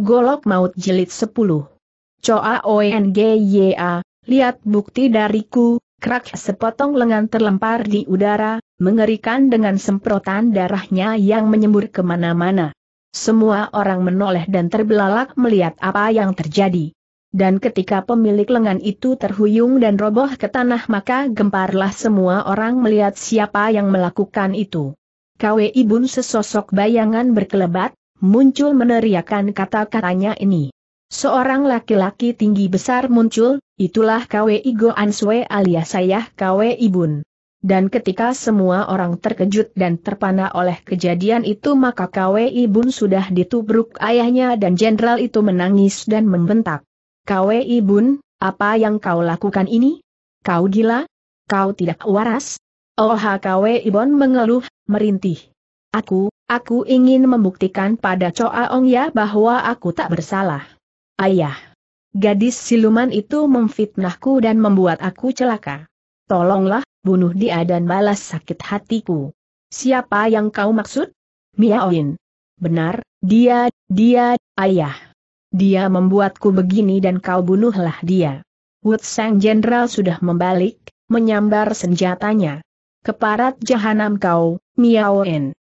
Golok Maut Jilid 10. y ONGYA, lihat bukti dariku, krak sepotong lengan terlempar di udara, mengerikan dengan semprotan darahnya yang menyembur kemana-mana. Semua orang menoleh dan terbelalak melihat apa yang terjadi. Dan ketika pemilik lengan itu terhuyung dan roboh ke tanah maka gemparlah semua orang melihat siapa yang melakukan itu. KWI Bun sesosok bayangan berkelebat, muncul meneriakan kata-katanya ini. Seorang laki-laki tinggi besar muncul, itulah Kwe Igo Answe alias saya Kwe Ibun. Dan ketika semua orang terkejut dan terpana oleh kejadian itu maka Kwe Ibun sudah ditubruk ayahnya dan jenderal itu menangis dan membentak. Kwe Ibun, apa yang kau lakukan ini? Kau gila? Kau tidak waras? Oh Kwe Ibun mengeluh, merintih. Aku, Aku ingin membuktikan pada Choa Ong Ya bahwa aku tak bersalah. Ayah. Gadis siluman itu memfitnahku dan membuat aku celaka. Tolonglah, bunuh dia dan balas sakit hatiku. Siapa yang kau maksud? Miaoin. Benar, dia, dia, ayah. Dia membuatku begini dan kau bunuhlah dia. Wood Sang Jenderal sudah membalik, menyambar senjatanya. Keparat jahanam kau, Miaoin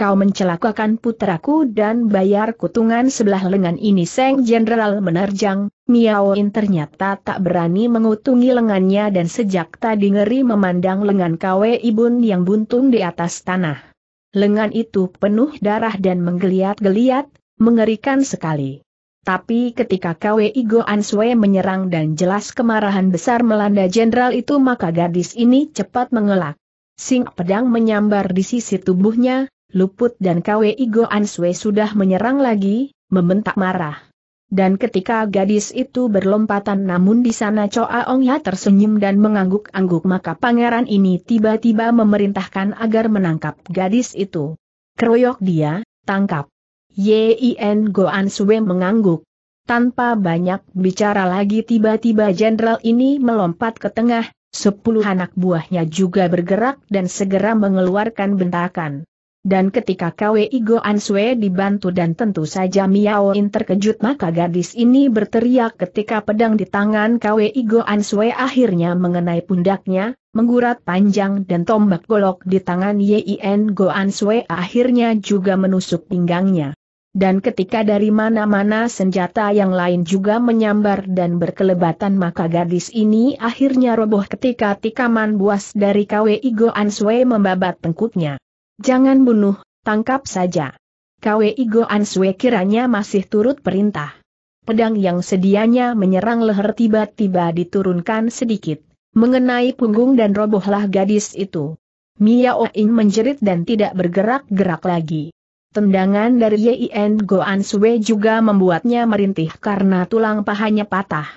kau mencelakakan putraku dan bayar kutungan sebelah lengan ini Seng Jenderal menerjang, Miaoin ternyata tak berani mengutungi lengannya dan sejak tadi ngeri memandang lengan Kwe Ibun yang buntung di atas tanah. Lengan itu penuh darah dan menggeliat-geliat, mengerikan sekali. Tapi ketika Kwe Igo Answe menyerang dan jelas kemarahan besar melanda jenderal itu maka gadis ini cepat mengelak. Sing pedang menyambar di sisi tubuhnya, Luput dan KW Igo Answe sudah menyerang lagi, membentak marah. Dan ketika gadis itu berlompatan namun di sana Choa Ong ya tersenyum dan mengangguk-angguk maka pangeran ini tiba-tiba memerintahkan agar menangkap gadis itu. Keroyok dia, tangkap. Yin Goan Sue mengangguk. Tanpa banyak bicara lagi tiba-tiba jenderal ini melompat ke tengah, sepuluh anak buahnya juga bergerak dan segera mengeluarkan bentakan. Dan ketika Kwei Go Ansue dibantu dan tentu saja Miao In terkejut maka gadis ini berteriak ketika pedang di tangan Kwei Go Ansue akhirnya mengenai pundaknya, menggurat panjang dan tombak golok di tangan Yin Go Ansue akhirnya juga menusuk pinggangnya. Dan ketika dari mana-mana senjata yang lain juga menyambar dan berkelebatan maka gadis ini akhirnya roboh ketika tikaman buas dari Kwei Go Ansue membabat tengkuknya. Jangan bunuh, tangkap saja. Kwe Igo Ansue kiranya masih turut perintah. Pedang yang sedianya menyerang leher tiba-tiba diturunkan sedikit, mengenai punggung dan robohlah gadis itu. Mia Oin menjerit dan tidak bergerak-gerak lagi. Tendangan dari Yin Goan Sue juga membuatnya merintih karena tulang pahanya patah.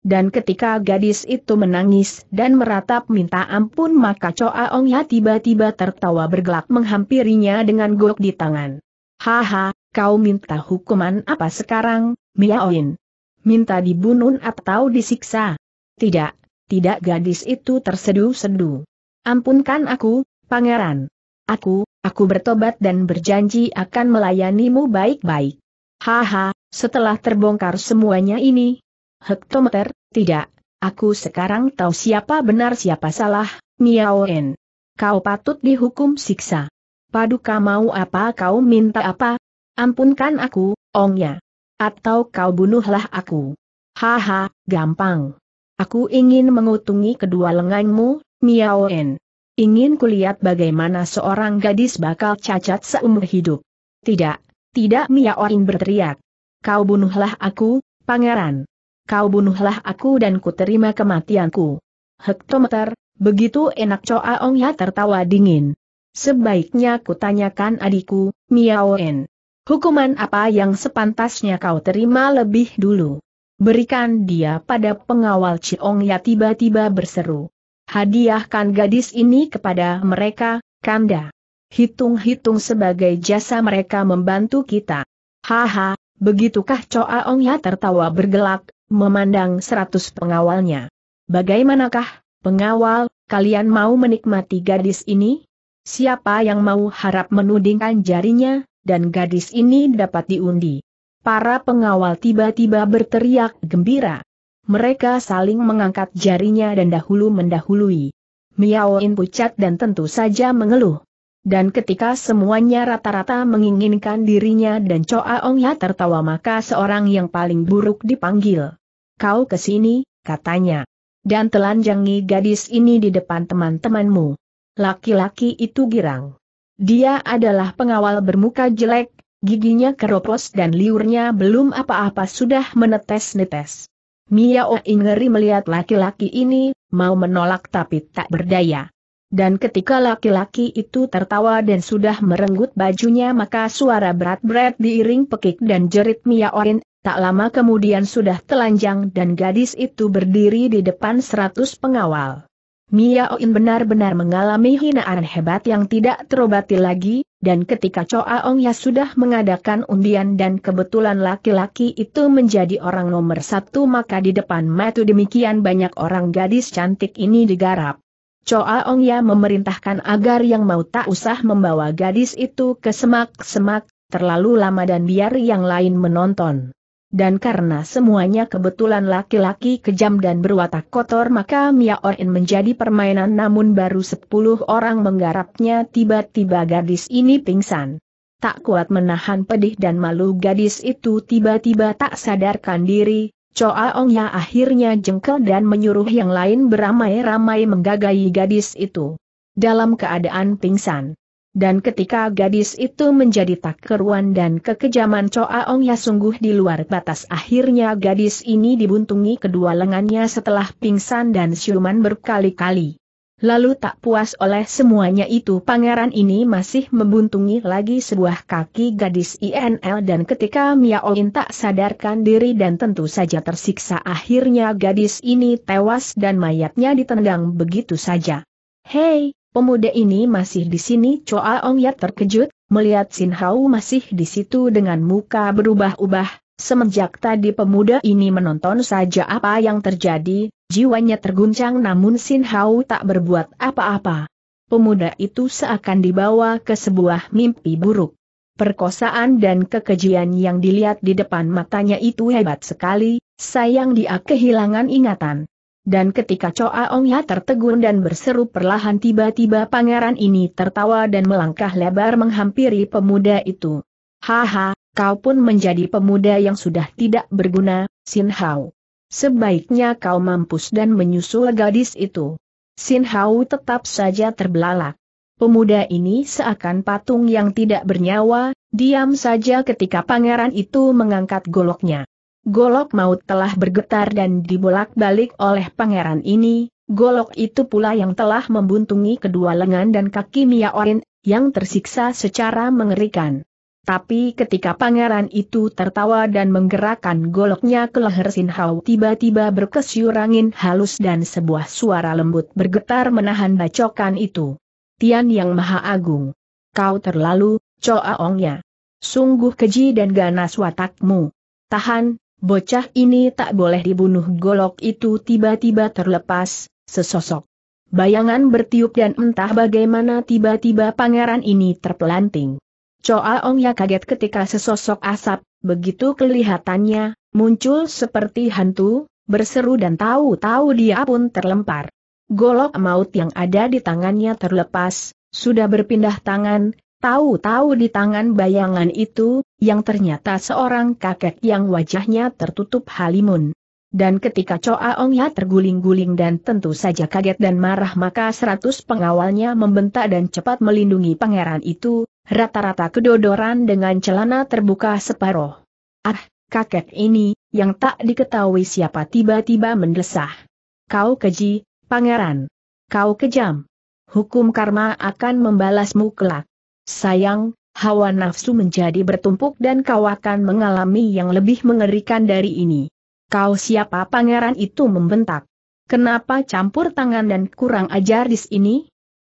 Dan ketika gadis itu menangis dan meratap minta ampun maka Choa Ong Ya tiba-tiba tertawa bergelak menghampirinya dengan gok di tangan. Haha, kau minta hukuman apa sekarang, Miaoin? Minta dibunuh atau disiksa? Tidak, tidak gadis itu tersedu-sedu. Ampunkan aku, pangeran. Aku, aku bertobat dan berjanji akan melayanimu baik-baik. Haha, setelah terbongkar semuanya ini, Hektometer, tidak, aku sekarang tahu siapa benar siapa salah, Miao En. Kau patut dihukum siksa. Paduka mau apa kau minta apa? Ampunkan aku, ongnya. Atau kau bunuhlah aku. Haha, gampang. Aku ingin mengutungi kedua lenganmu, Miao En. Ingin kulihat bagaimana seorang gadis bakal cacat seumur hidup. Tidak, tidak Miao En berteriak. Kau bunuhlah aku, pangeran kau bunuhlah aku dan ku terima kematianku. Hektometer, begitu enak Choa Ong Ya tertawa dingin. Sebaiknya kutanyakan adikku, Miaoen. Hukuman apa yang sepantasnya kau terima lebih dulu? Berikan dia pada pengawal Ciong Ya tiba-tiba berseru. Hadiahkan gadis ini kepada mereka, Kanda. Hitung-hitung sebagai jasa mereka membantu kita. Haha, begitukah Choa Ong Ya tertawa bergelak, memandang seratus pengawalnya. Bagaimanakah, pengawal, kalian mau menikmati gadis ini? Siapa yang mau harap menudingkan jarinya, dan gadis ini dapat diundi? Para pengawal tiba-tiba berteriak gembira. Mereka saling mengangkat jarinya dan dahulu mendahului. Miaoin pucat dan tentu saja mengeluh. Dan ketika semuanya rata-rata menginginkan dirinya dan Choa Ong Ya tertawa maka seorang yang paling buruk dipanggil kau ke sini, katanya. Dan telanjangi gadis ini di depan teman-temanmu. Laki-laki itu girang. Dia adalah pengawal bermuka jelek, giginya keropos dan liurnya belum apa-apa sudah menetes-netes. Mia Oh Ingeri melihat laki-laki ini, mau menolak tapi tak berdaya. Dan ketika laki-laki itu tertawa dan sudah merenggut bajunya maka suara berat-berat diiring pekik dan jerit Mia Miaoin oh Tak lama kemudian sudah telanjang dan gadis itu berdiri di depan seratus pengawal. Oin benar-benar mengalami hinaan hebat yang tidak terobati lagi, dan ketika Choa Ong Ya sudah mengadakan undian dan kebetulan laki-laki itu menjadi orang nomor satu maka di depan matu demikian banyak orang gadis cantik ini digarap. Choa Ong Ya memerintahkan agar yang mau tak usah membawa gadis itu ke semak-semak, terlalu lama dan biar yang lain menonton. Dan karena semuanya kebetulan laki-laki kejam dan berwatak kotor maka Mia Orin menjadi permainan namun baru sepuluh orang menggarapnya tiba-tiba gadis ini pingsan. Tak kuat menahan pedih dan malu gadis itu tiba-tiba tak sadarkan diri, Choa Ongya akhirnya jengkel dan menyuruh yang lain beramai-ramai menggagai gadis itu. Dalam keadaan pingsan. Dan ketika gadis itu menjadi tak keruan dan kekejaman ya sungguh di luar batas akhirnya gadis ini dibuntungi kedua lengannya setelah pingsan dan siuman berkali-kali. Lalu tak puas oleh semuanya itu pangeran ini masih membuntungi lagi sebuah kaki gadis INL dan ketika Miaoin tak sadarkan diri dan tentu saja tersiksa akhirnya gadis ini tewas dan mayatnya ditendang begitu saja. Hei, Pemuda ini masih di sini Choa Ong Yat terkejut, melihat Sin Hao masih di situ dengan muka berubah-ubah, semenjak tadi pemuda ini menonton saja apa yang terjadi, jiwanya terguncang namun Sin Hao tak berbuat apa-apa. Pemuda itu seakan dibawa ke sebuah mimpi buruk. Perkosaan dan kekejian yang dilihat di depan matanya itu hebat sekali, sayang dia kehilangan ingatan. Dan ketika Choa Ongya tertegun dan berseru perlahan tiba-tiba pangeran ini tertawa dan melangkah lebar menghampiri pemuda itu. Haha, kau pun menjadi pemuda yang sudah tidak berguna, Sin Hao. Sebaiknya kau mampus dan menyusul gadis itu. Sin Hao tetap saja terbelalak. Pemuda ini seakan patung yang tidak bernyawa, diam saja ketika pangeran itu mengangkat goloknya. Golok maut telah bergetar dan dibolak-balik oleh pangeran ini, golok itu pula yang telah membuntungi kedua lengan dan kaki Oren, yang tersiksa secara mengerikan. Tapi ketika pangeran itu tertawa dan menggerakkan goloknya ke leher Sinhao tiba-tiba berkesiur angin halus dan sebuah suara lembut bergetar menahan bacokan itu. Tian Yang Maha Agung. Kau terlalu, Choa Ongnya. Sungguh keji dan ganas watakmu. Tahan, Bocah ini tak boleh dibunuh golok itu tiba-tiba terlepas, sesosok. Bayangan bertiup dan entah bagaimana tiba-tiba pangeran ini terpelanting. Choa Ong ya kaget ketika sesosok asap, begitu kelihatannya, muncul seperti hantu, berseru dan tahu-tahu dia pun terlempar. Golok maut yang ada di tangannya terlepas, sudah berpindah tangan, tahu-tahu di tangan bayangan itu, yang ternyata seorang kakek yang wajahnya tertutup halimun. Dan ketika Choa Ong Ya terguling-guling dan tentu saja kaget dan marah maka seratus pengawalnya membentak dan cepat melindungi pangeran itu, rata-rata kedodoran dengan celana terbuka separoh. Ah, kakek ini, yang tak diketahui siapa tiba-tiba mendesah. Kau keji, pangeran. Kau kejam. Hukum karma akan membalasmu kelak. Sayang, hawa nafsu menjadi bertumpuk dan kau akan mengalami yang lebih mengerikan dari ini. Kau siapa pangeran itu membentak. Kenapa campur tangan dan kurang ajar di sini?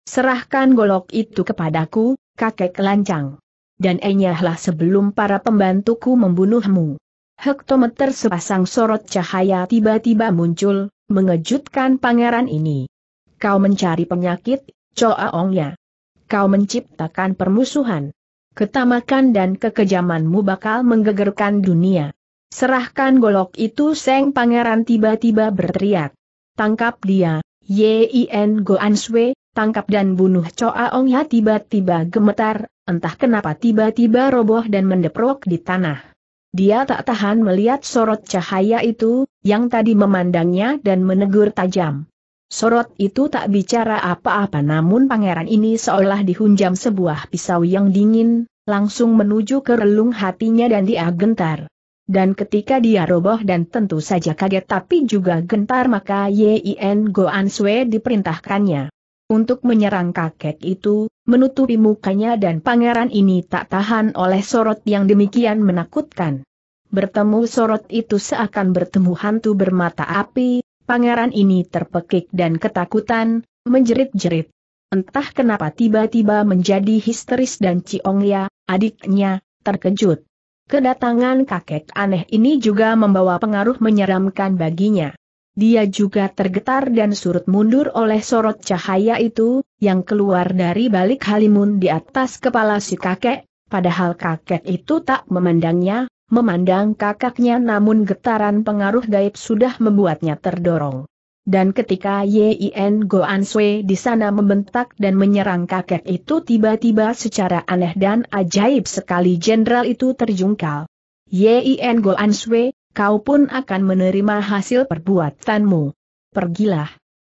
Serahkan golok itu kepadaku, kakek lancang. Dan enyahlah sebelum para pembantuku membunuhmu. Hektometer sepasang sorot cahaya tiba-tiba muncul, mengejutkan pangeran ini. Kau mencari penyakit, Choa ya. Kau menciptakan permusuhan. Ketamakan dan kekejamanmu bakal menggegerkan dunia. Serahkan golok itu Seng Pangeran tiba-tiba berteriak. Tangkap dia, Yin Goan Sui, tangkap dan bunuh Choa Ong Ya tiba-tiba gemetar, entah kenapa tiba-tiba roboh dan mendeprok di tanah. Dia tak tahan melihat sorot cahaya itu, yang tadi memandangnya dan menegur tajam. Sorot itu tak bicara apa-apa namun pangeran ini seolah dihunjam sebuah pisau yang dingin, langsung menuju ke relung hatinya dan dia gentar. Dan ketika dia roboh dan tentu saja kaget tapi juga gentar maka Yin Go Anshui diperintahkannya. Untuk menyerang kakek itu, menutupi mukanya dan pangeran ini tak tahan oleh sorot yang demikian menakutkan. Bertemu sorot itu seakan bertemu hantu bermata api, pangeran ini terpekik dan ketakutan, menjerit-jerit. Entah kenapa tiba-tiba menjadi histeris dan Ciongya, adiknya, terkejut. Kedatangan kakek aneh ini juga membawa pengaruh menyeramkan baginya. Dia juga tergetar dan surut mundur oleh sorot cahaya itu, yang keluar dari balik halimun di atas kepala si kakek, padahal kakek itu tak memandangnya, memandang kakaknya namun getaran pengaruh gaib sudah membuatnya terdorong. Dan ketika Yin Goan Sui di sana membentak dan menyerang kakek itu tiba-tiba secara aneh dan ajaib sekali jenderal itu terjungkal. Yin Goan Sui, kau pun akan menerima hasil perbuatanmu. Pergilah.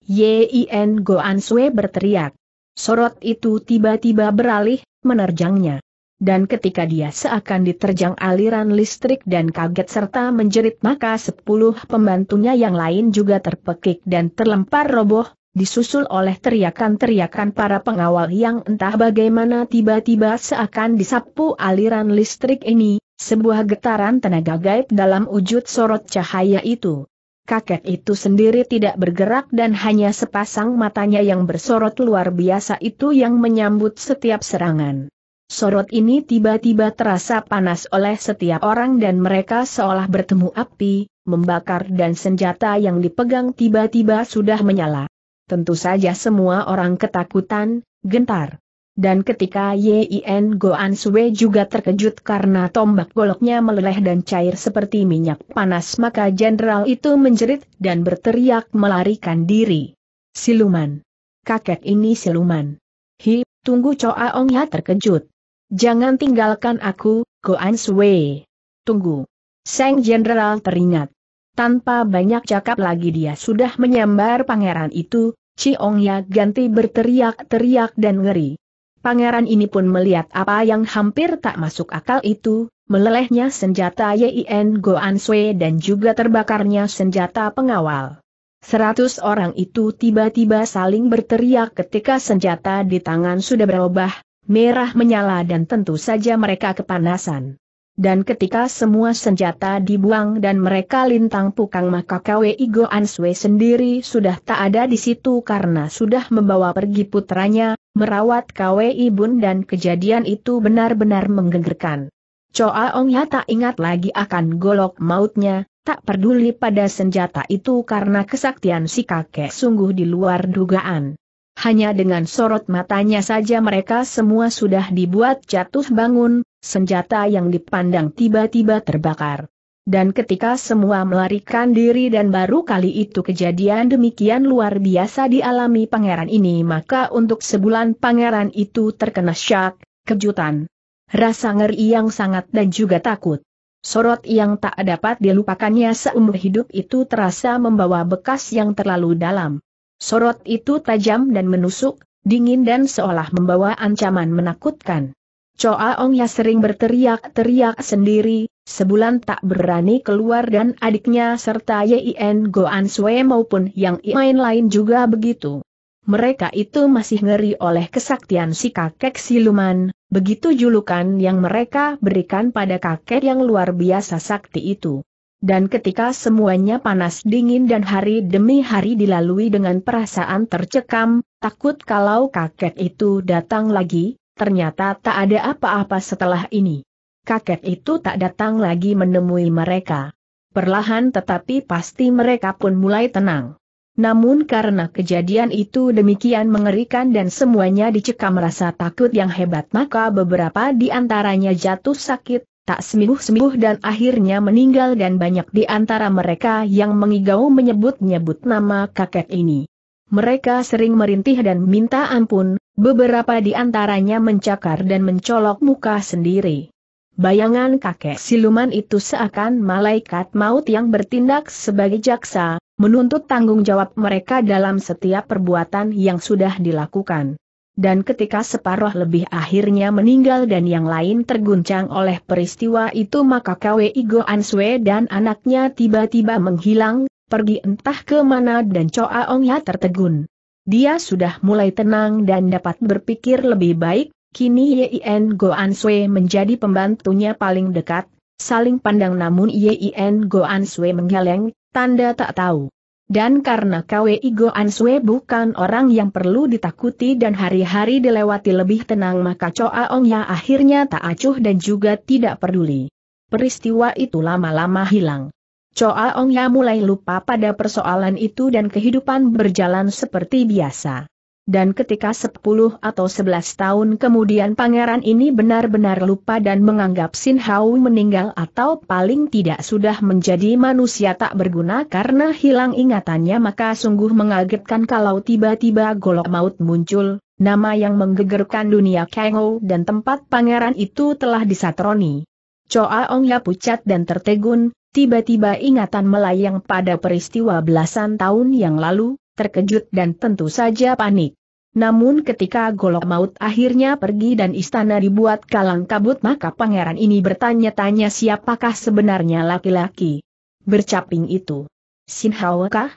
Yin Goan Sui berteriak. Sorot itu tiba-tiba beralih, menerjangnya dan ketika dia seakan diterjang aliran listrik dan kaget serta menjerit maka sepuluh pembantunya yang lain juga terpekik dan terlempar roboh, disusul oleh teriakan-teriakan para pengawal yang entah bagaimana tiba-tiba seakan disapu aliran listrik ini, sebuah getaran tenaga gaib dalam wujud sorot cahaya itu. Kakek itu sendiri tidak bergerak dan hanya sepasang matanya yang bersorot luar biasa itu yang menyambut setiap serangan. Sorot ini tiba-tiba terasa panas oleh setiap orang dan mereka seolah bertemu api, membakar dan senjata yang dipegang tiba-tiba sudah menyala. Tentu saja semua orang ketakutan, gentar. Dan ketika Yin Goan Sui juga terkejut karena tombak goloknya meleleh dan cair seperti minyak panas maka jenderal itu menjerit dan berteriak melarikan diri. Siluman. Kakek ini siluman. Hi, tunggu Choa Ong Ya terkejut. Jangan tinggalkan aku, Goan Sui. Tunggu. Sang Jenderal teringat. Tanpa banyak cakap lagi dia sudah menyambar pangeran itu, Ciong Ya ganti berteriak-teriak dan ngeri. Pangeran ini pun melihat apa yang hampir tak masuk akal itu, melelehnya senjata Yin Goan Sui dan juga terbakarnya senjata pengawal. Seratus orang itu tiba-tiba saling berteriak ketika senjata di tangan sudah berubah, merah menyala dan tentu saja mereka kepanasan. Dan ketika semua senjata dibuang dan mereka lintang pukang maka KWI Goan Answe sendiri sudah tak ada di situ karena sudah membawa pergi putranya, merawat KWI Bun dan kejadian itu benar-benar menggegerkan. Choa Ong Ya tak ingat lagi akan golok mautnya, tak peduli pada senjata itu karena kesaktian si kakek sungguh di luar dugaan hanya dengan sorot matanya saja mereka semua sudah dibuat jatuh bangun, senjata yang dipandang tiba-tiba terbakar. Dan ketika semua melarikan diri dan baru kali itu kejadian demikian luar biasa dialami pangeran ini maka untuk sebulan pangeran itu terkena syak, kejutan. Rasa ngeri yang sangat dan juga takut. Sorot yang tak dapat dilupakannya seumur hidup itu terasa membawa bekas yang terlalu dalam. Sorot itu tajam dan menusuk, dingin dan seolah membawa ancaman menakutkan. Choa yang sering berteriak-teriak sendiri, sebulan tak berani keluar dan adiknya serta Yin Goan Sue maupun yang lain lain juga begitu. Mereka itu masih ngeri oleh kesaktian si kakek siluman, begitu julukan yang mereka berikan pada kakek yang luar biasa sakti itu. Dan ketika semuanya panas dingin dan hari demi hari dilalui dengan perasaan tercekam, takut kalau kakek itu datang lagi, ternyata tak ada apa-apa setelah ini. Kakek itu tak datang lagi menemui mereka. Perlahan tetapi pasti mereka pun mulai tenang. Namun karena kejadian itu demikian mengerikan dan semuanya dicekam rasa takut yang hebat maka beberapa di antaranya jatuh sakit, tak sembuh-sembuh dan akhirnya meninggal dan banyak di antara mereka yang mengigau menyebut-nyebut nama kakek ini. Mereka sering merintih dan minta ampun, beberapa di antaranya mencakar dan mencolok muka sendiri. Bayangan kakek siluman itu seakan malaikat maut yang bertindak sebagai jaksa, menuntut tanggung jawab mereka dalam setiap perbuatan yang sudah dilakukan dan ketika separuh lebih akhirnya meninggal dan yang lain terguncang oleh peristiwa itu maka Kwe Igo Answe dan anaknya tiba-tiba menghilang, pergi entah ke mana dan Choa Ongya tertegun. Dia sudah mulai tenang dan dapat berpikir lebih baik, kini Yen Go Answe menjadi pembantunya paling dekat, saling pandang namun Yen Go Answe menggeleng, tanda tak tahu. Dan karena Kwe Igo Answe bukan orang yang perlu ditakuti dan hari-hari dilewati lebih tenang maka Choa Ongnya akhirnya tak acuh dan juga tidak peduli. Peristiwa itu lama-lama hilang. Choa Ongnya mulai lupa pada persoalan itu dan kehidupan berjalan seperti biasa dan ketika 10 atau 11 tahun kemudian pangeran ini benar-benar lupa dan menganggap Sin Hao meninggal atau paling tidak sudah menjadi manusia tak berguna karena hilang ingatannya maka sungguh mengagetkan kalau tiba-tiba golok maut muncul, nama yang menggegerkan dunia Kengo dan tempat pangeran itu telah disatroni. Choa ya pucat dan tertegun, tiba-tiba ingatan melayang pada peristiwa belasan tahun yang lalu, terkejut dan tentu saja panik. Namun ketika golok maut akhirnya pergi dan istana dibuat kalang kabut maka pangeran ini bertanya-tanya siapakah sebenarnya laki-laki bercaping itu. Sinhawa kah?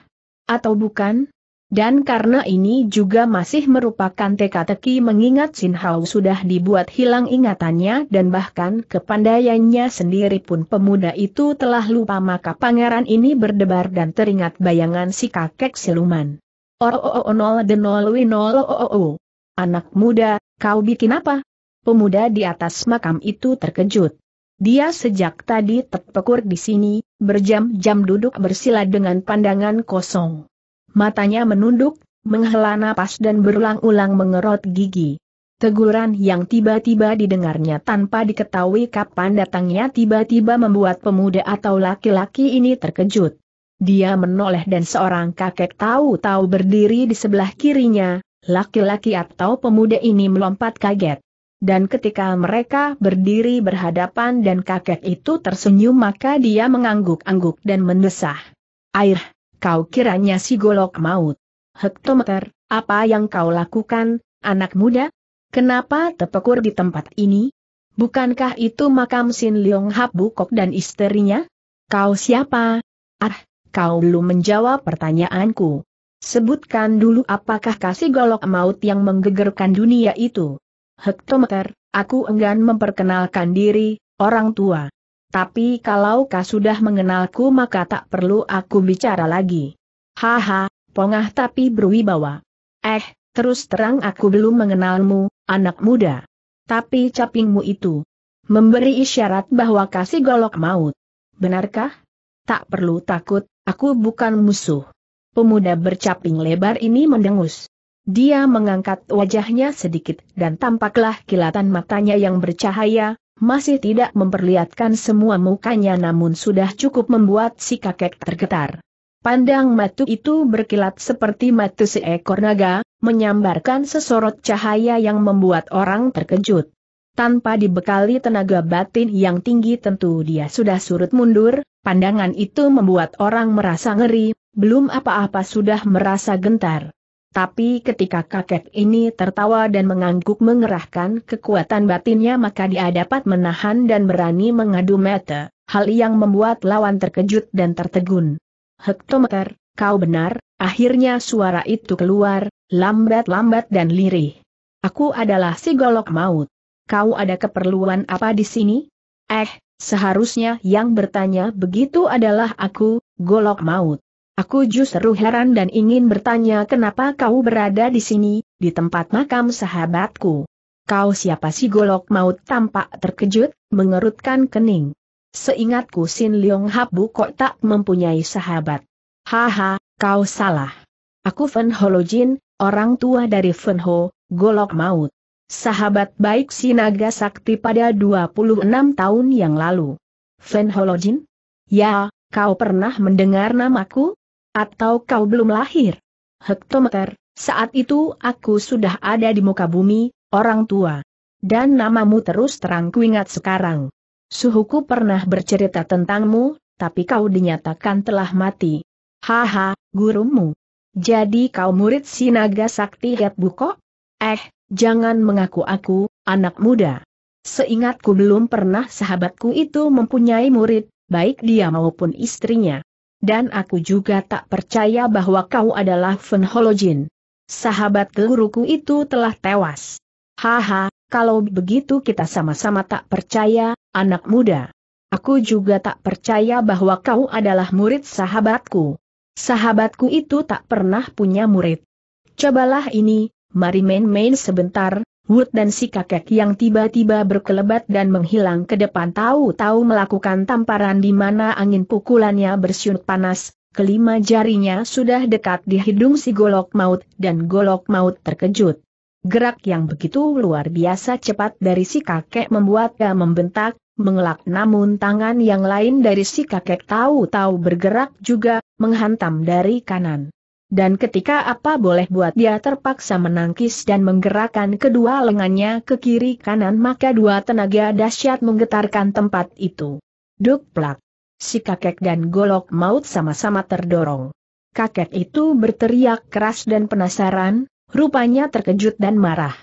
Atau bukan? Dan karena ini juga masih merupakan teka-teki mengingat Sinhao sudah dibuat hilang ingatannya dan bahkan kepandaiannya sendiri pun pemuda itu telah lupa maka pangeran ini berdebar dan teringat bayangan si kakek siluman. Oh, oh, oh, nol de nol wi nol Anak muda, kau bikin apa? Pemuda di atas makam itu terkejut. Dia sejak tadi terpekur di sini, berjam-jam duduk bersila dengan pandangan kosong. Matanya menunduk, menghela napas dan berulang-ulang mengerot gigi. Teguran yang tiba-tiba didengarnya tanpa diketahui kapan datangnya tiba-tiba membuat pemuda atau laki-laki ini terkejut. Dia menoleh dan seorang kakek tahu-tahu berdiri di sebelah kirinya, laki-laki atau pemuda ini melompat kaget. Dan ketika mereka berdiri berhadapan dan kakek itu tersenyum maka dia mengangguk-angguk dan mendesah. Air, kau kiranya si golok maut. Hektometer, apa yang kau lakukan, anak muda? Kenapa tepekur di tempat ini? Bukankah itu makam Sin Leong Hap Bukok dan istrinya? Kau siapa? Ah, kau belum menjawab pertanyaanku. Sebutkan dulu apakah kasih golok maut yang menggegerkan dunia itu. Hektometer, aku enggan memperkenalkan diri, orang tua. Tapi kalau kau sudah mengenalku maka tak perlu aku bicara lagi. Haha, pongah tapi berwibawa. Eh, terus terang aku belum mengenalmu, anak muda. Tapi capingmu itu memberi isyarat bahwa kasih golok maut. Benarkah? Tak perlu takut, Aku bukan musuh. Pemuda bercaping lebar ini mendengus. Dia mengangkat wajahnya sedikit dan tampaklah kilatan matanya yang bercahaya, masih tidak memperlihatkan semua mukanya namun sudah cukup membuat si kakek tergetar. Pandang matu itu berkilat seperti matu seekor naga, menyambarkan sesorot cahaya yang membuat orang terkejut tanpa dibekali tenaga batin yang tinggi tentu dia sudah surut mundur, pandangan itu membuat orang merasa ngeri, belum apa-apa sudah merasa gentar. Tapi ketika kakek ini tertawa dan mengangguk mengerahkan kekuatan batinnya maka dia dapat menahan dan berani mengadu mata, hal yang membuat lawan terkejut dan tertegun. Hektometer, kau benar, akhirnya suara itu keluar, lambat-lambat dan lirih. Aku adalah si golok maut kau ada keperluan apa di sini? Eh, seharusnya yang bertanya begitu adalah aku, golok maut. Aku justru heran dan ingin bertanya kenapa kau berada di sini, di tempat makam sahabatku. Kau siapa sih golok maut tampak terkejut, mengerutkan kening. Seingatku Sin Leong Habu kok tak mempunyai sahabat. Haha, kau salah. Aku Fen Holojin, orang tua dari Fen Ho, golok maut sahabat baik si Naga Sakti pada 26 tahun yang lalu. Fen Holojin? Ya, kau pernah mendengar namaku? Atau kau belum lahir? Hektometer, saat itu aku sudah ada di muka bumi, orang tua. Dan namamu terus terang kuingat sekarang. Suhuku pernah bercerita tentangmu, tapi kau dinyatakan telah mati. Haha, gurumu. Jadi kau murid si Naga Sakti Buko? Eh, jangan mengaku aku, anak muda. Seingatku belum pernah sahabatku itu mempunyai murid, baik dia maupun istrinya. Dan aku juga tak percaya bahwa kau adalah Fen Holojin. Sahabat guruku itu telah tewas. Haha, kalau begitu kita sama-sama tak percaya, anak muda. Aku juga tak percaya bahwa kau adalah murid sahabatku. Sahabatku itu tak pernah punya murid. Cobalah ini, mari main-main sebentar, Wood dan si kakek yang tiba-tiba berkelebat dan menghilang ke depan tahu-tahu melakukan tamparan di mana angin pukulannya bersiut panas, kelima jarinya sudah dekat di hidung si golok maut dan golok maut terkejut. Gerak yang begitu luar biasa cepat dari si kakek membuatnya membentak, mengelak namun tangan yang lain dari si kakek tahu-tahu bergerak juga, menghantam dari kanan. Dan ketika apa boleh buat dia terpaksa menangkis dan menggerakkan kedua lengannya ke kiri kanan maka dua tenaga dahsyat menggetarkan tempat itu. Duk plak. Si kakek dan golok maut sama-sama terdorong. Kakek itu berteriak keras dan penasaran, rupanya terkejut dan marah.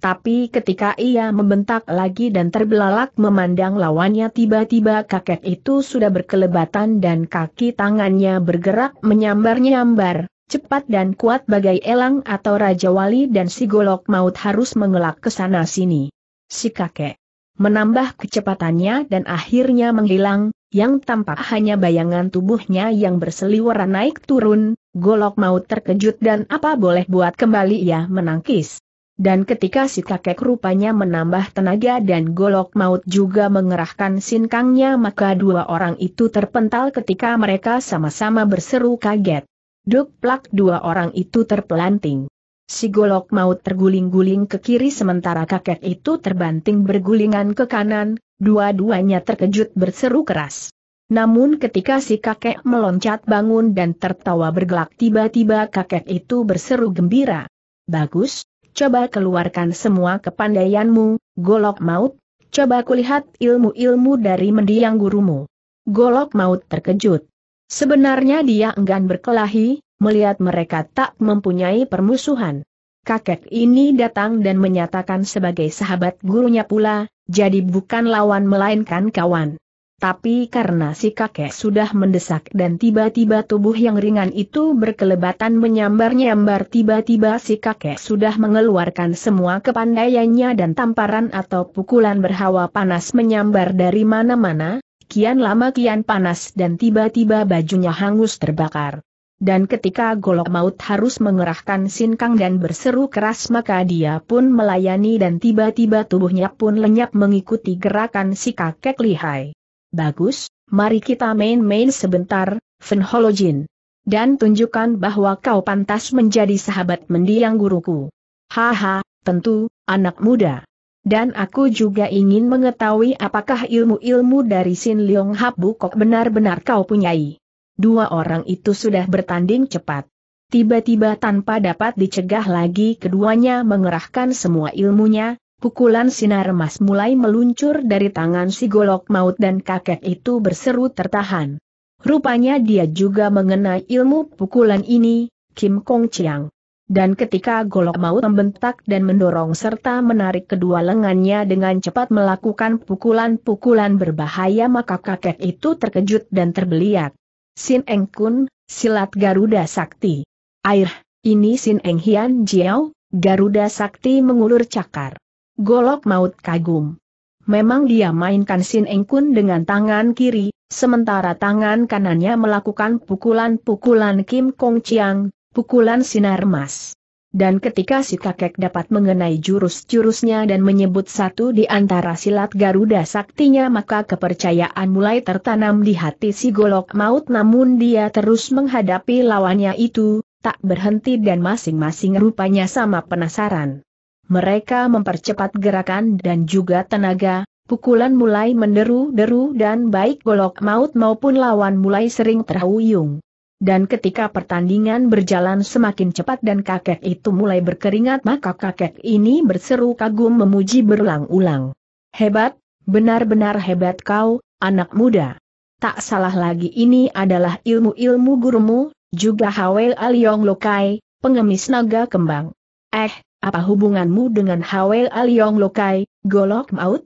Tapi ketika ia membentak lagi dan terbelalak memandang lawannya tiba-tiba kakek itu sudah berkelebatan dan kaki tangannya bergerak menyambar-nyambar, cepat dan kuat bagai elang atau Raja Wali dan si golok maut harus mengelak ke sana sini. Si kakek menambah kecepatannya dan akhirnya menghilang, yang tampak hanya bayangan tubuhnya yang berseliweran naik turun, golok maut terkejut dan apa boleh buat kembali ia menangkis. Dan ketika si kakek rupanya menambah tenaga dan golok maut juga mengerahkan sinkangnya maka dua orang itu terpental ketika mereka sama-sama berseru kaget. Duk plak dua orang itu terpelanting. Si golok maut terguling-guling ke kiri sementara kakek itu terbanting bergulingan ke kanan, dua-duanya terkejut berseru keras. Namun ketika si kakek meloncat bangun dan tertawa bergelak tiba-tiba kakek itu berseru gembira. Bagus, coba keluarkan semua kepandaianmu, golok maut, coba kulihat ilmu-ilmu dari mendiang gurumu. Golok maut terkejut. Sebenarnya dia enggan berkelahi, melihat mereka tak mempunyai permusuhan. Kakek ini datang dan menyatakan sebagai sahabat gurunya pula, jadi bukan lawan melainkan kawan. Tapi karena si kakek sudah mendesak dan tiba-tiba tubuh yang ringan itu berkelebatan menyambar-nyambar tiba-tiba si kakek sudah mengeluarkan semua kepandaiannya dan tamparan atau pukulan berhawa panas menyambar dari mana-mana, Kian lama kian panas dan tiba-tiba bajunya hangus terbakar. Dan ketika golok maut harus mengerahkan sinkang dan berseru keras maka dia pun melayani dan tiba-tiba tubuhnya pun lenyap mengikuti gerakan si kakek lihai. Bagus, mari kita main-main sebentar, Fenholojin. Dan tunjukkan bahwa kau pantas menjadi sahabat mendiang guruku. Haha, tentu, anak muda. Dan aku juga ingin mengetahui apakah ilmu-ilmu dari Sin Leong Bukok benar-benar kau punyai. Dua orang itu sudah bertanding cepat. Tiba-tiba tanpa dapat dicegah lagi keduanya mengerahkan semua ilmunya, pukulan sinar emas mulai meluncur dari tangan si golok maut dan kakek itu berseru tertahan. Rupanya dia juga mengenai ilmu pukulan ini, Kim Kong Chiang. Dan ketika golok maut membentak dan mendorong serta menarik kedua lengannya dengan cepat melakukan pukulan-pukulan berbahaya maka kakek itu terkejut dan terbeliak. Sin Eng Kun, silat Garuda Sakti. Air, ini Sin Eng Hian Jiao, Garuda Sakti mengulur cakar. Golok maut kagum. Memang dia mainkan Sin Eng Kun dengan tangan kiri, sementara tangan kanannya melakukan pukulan-pukulan Kim Kong Chiang, pukulan sinar emas. Dan ketika si kakek dapat mengenai jurus-jurusnya dan menyebut satu di antara silat Garuda saktinya maka kepercayaan mulai tertanam di hati si golok maut namun dia terus menghadapi lawannya itu, tak berhenti dan masing-masing rupanya sama penasaran. Mereka mempercepat gerakan dan juga tenaga, pukulan mulai menderu-deru dan baik golok maut maupun lawan mulai sering terhuyung dan ketika pertandingan berjalan semakin cepat dan kakek itu mulai berkeringat maka kakek ini berseru kagum memuji berulang-ulang. Hebat, benar-benar hebat kau, anak muda. Tak salah lagi ini adalah ilmu-ilmu gurumu, juga Hawel Aliong Lokai, pengemis naga kembang. Eh, apa hubunganmu dengan Hawel Aliong Lokai, golok maut?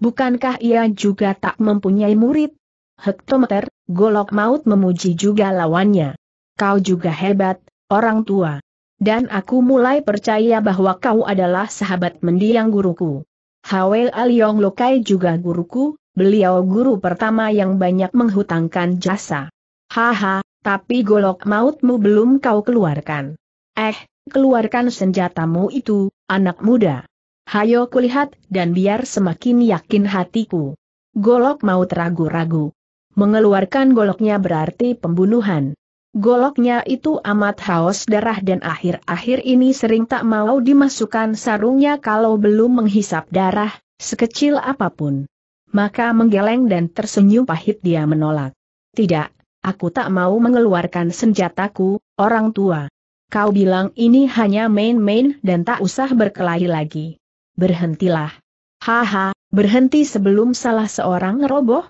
Bukankah ia juga tak mempunyai murid? hektometer, golok maut memuji juga lawannya. Kau juga hebat, orang tua. Dan aku mulai percaya bahwa kau adalah sahabat mendiang guruku. Hawel Aliong Lokai juga guruku, beliau guru pertama yang banyak menghutangkan jasa. Haha, tapi golok mautmu belum kau keluarkan. Eh, keluarkan senjatamu itu, anak muda. Hayo kulihat, dan biar semakin yakin hatiku. Golok maut ragu-ragu. Mengeluarkan goloknya berarti pembunuhan. Goloknya itu amat haus darah dan akhir-akhir ini sering tak mau dimasukkan sarungnya kalau belum menghisap darah, sekecil apapun. Maka menggeleng dan tersenyum pahit dia menolak. Tidak, aku tak mau mengeluarkan senjataku, orang tua. Kau bilang ini hanya main-main dan tak usah berkelahi lagi. Berhentilah. Haha, berhenti sebelum salah seorang roboh?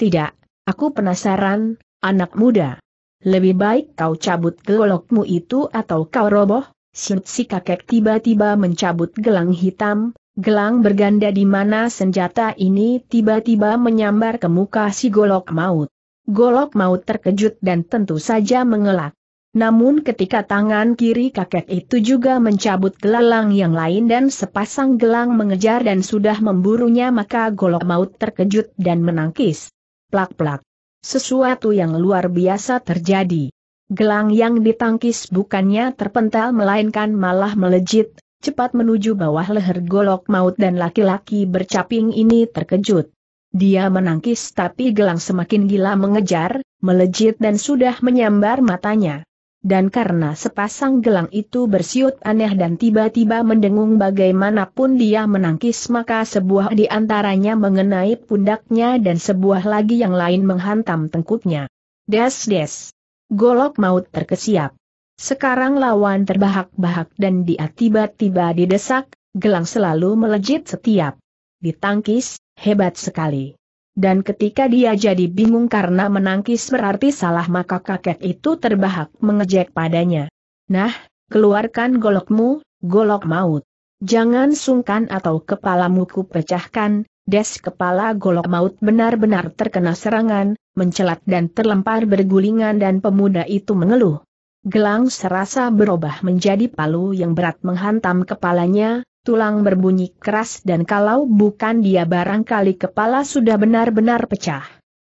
Tidak, Aku penasaran, anak muda. Lebih baik kau cabut golokmu itu atau kau roboh? Si kakek tiba-tiba mencabut gelang hitam, gelang berganda di mana senjata ini tiba-tiba menyambar ke muka si golok maut. Golok maut terkejut dan tentu saja mengelak. Namun ketika tangan kiri kakek itu juga mencabut gelang yang lain dan sepasang gelang mengejar dan sudah memburunya maka golok maut terkejut dan menangkis plak-plak. Sesuatu yang luar biasa terjadi. Gelang yang ditangkis bukannya terpental melainkan malah melejit, cepat menuju bawah leher golok maut dan laki-laki bercaping ini terkejut. Dia menangkis tapi gelang semakin gila mengejar, melejit dan sudah menyambar matanya dan karena sepasang gelang itu bersiut aneh dan tiba-tiba mendengung bagaimanapun dia menangkis maka sebuah di antaranya mengenai pundaknya dan sebuah lagi yang lain menghantam tengkuknya. Des-des. Golok maut terkesiap. Sekarang lawan terbahak-bahak dan dia tiba-tiba didesak, gelang selalu melejit setiap. Ditangkis, hebat sekali. Dan ketika dia jadi bingung karena menangkis berarti salah maka kakek itu terbahak mengejek padanya. Nah, keluarkan golokmu, golok maut. Jangan sungkan atau kepalamu ku pecahkan, des kepala golok maut benar-benar terkena serangan, mencelat dan terlempar bergulingan dan pemuda itu mengeluh. Gelang serasa berubah menjadi palu yang berat menghantam kepalanya, tulang berbunyi keras dan kalau bukan dia barangkali kepala sudah benar-benar pecah.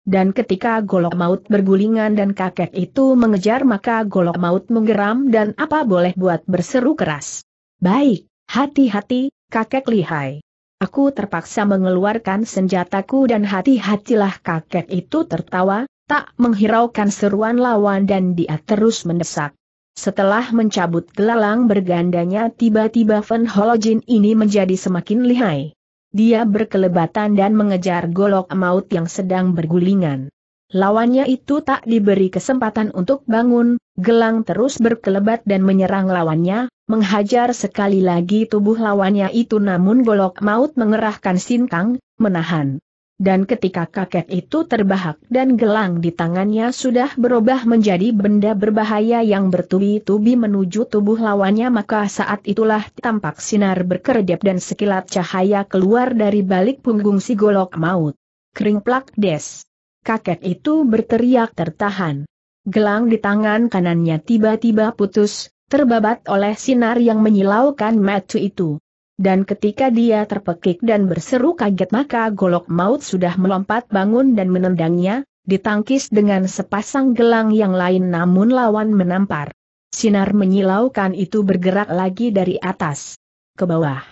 Dan ketika golok maut bergulingan dan kakek itu mengejar maka golok maut menggeram dan apa boleh buat berseru keras. Baik, hati-hati, kakek lihai. Aku terpaksa mengeluarkan senjataku dan hati-hatilah kakek itu tertawa, tak menghiraukan seruan lawan dan dia terus mendesak. Setelah mencabut gelalang bergandanya tiba-tiba Fen Holojin ini menjadi semakin lihai. Dia berkelebatan dan mengejar golok maut yang sedang bergulingan. Lawannya itu tak diberi kesempatan untuk bangun, gelang terus berkelebat dan menyerang lawannya, menghajar sekali lagi tubuh lawannya itu namun golok maut mengerahkan sinkang, menahan. Dan ketika kakek itu terbahak dan gelang di tangannya sudah berubah menjadi benda berbahaya yang bertubi-tubi menuju tubuh lawannya maka saat itulah tampak sinar berkedip dan sekilat cahaya keluar dari balik punggung si golok maut. Kering plak des. Kakek itu berteriak tertahan. Gelang di tangan kanannya tiba-tiba putus, terbabat oleh sinar yang menyilaukan matu itu. Dan ketika dia terpekik dan berseru kaget maka golok maut sudah melompat bangun dan menendangnya, ditangkis dengan sepasang gelang yang lain namun lawan menampar. Sinar menyilaukan itu bergerak lagi dari atas ke bawah.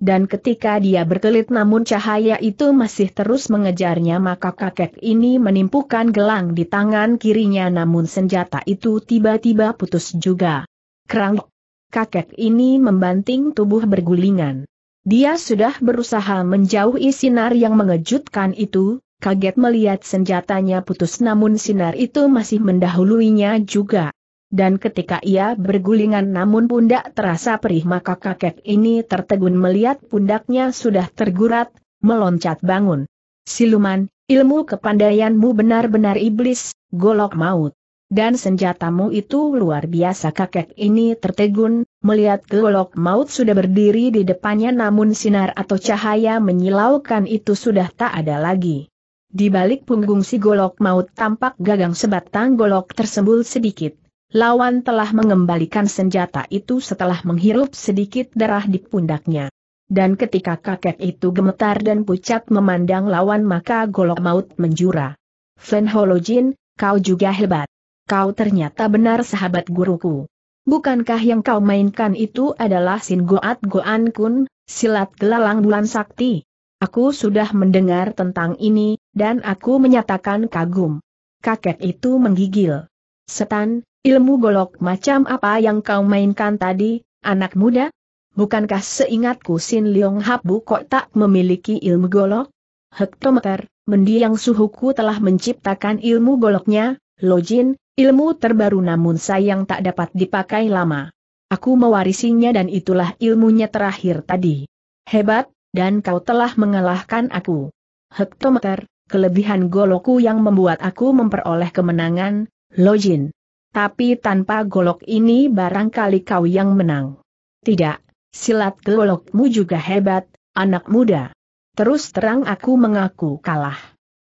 Dan ketika dia berkelit namun cahaya itu masih terus mengejarnya maka kakek ini menimpukan gelang di tangan kirinya namun senjata itu tiba-tiba putus juga. Kerang kakek ini membanting tubuh bergulingan. Dia sudah berusaha menjauhi sinar yang mengejutkan itu, kaget melihat senjatanya putus namun sinar itu masih mendahuluinya juga. Dan ketika ia bergulingan namun pundak terasa perih maka kakek ini tertegun melihat pundaknya sudah tergurat, meloncat bangun. Siluman, ilmu kepandaianmu benar-benar iblis, golok maut. Dan senjatamu itu luar biasa kakek ini tertegun, melihat golok maut sudah berdiri di depannya namun sinar atau cahaya menyilaukan itu sudah tak ada lagi. Di balik punggung si golok maut tampak gagang sebatang golok tersembul sedikit. Lawan telah mengembalikan senjata itu setelah menghirup sedikit darah di pundaknya. Dan ketika kakek itu gemetar dan pucat memandang lawan maka golok maut menjura. Fen Holojin, kau juga hebat kau ternyata benar sahabat guruku. Bukankah yang kau mainkan itu adalah Sin Goat Goan Kun, silat gelalang bulan sakti? Aku sudah mendengar tentang ini, dan aku menyatakan kagum. Kakek itu menggigil. Setan, ilmu golok macam apa yang kau mainkan tadi, anak muda? Bukankah seingatku Sin Leong Habu kok tak memiliki ilmu golok? Hektometer, mendiang suhuku telah menciptakan ilmu goloknya, Lojin, Ilmu terbaru namun sayang tak dapat dipakai lama. Aku mewarisinya dan itulah ilmunya terakhir tadi. Hebat, dan kau telah mengalahkan aku. Hektometer, kelebihan goloku yang membuat aku memperoleh kemenangan, Lojin. Tapi tanpa golok ini barangkali kau yang menang. Tidak, silat golokmu juga hebat, anak muda. Terus terang aku mengaku kalah.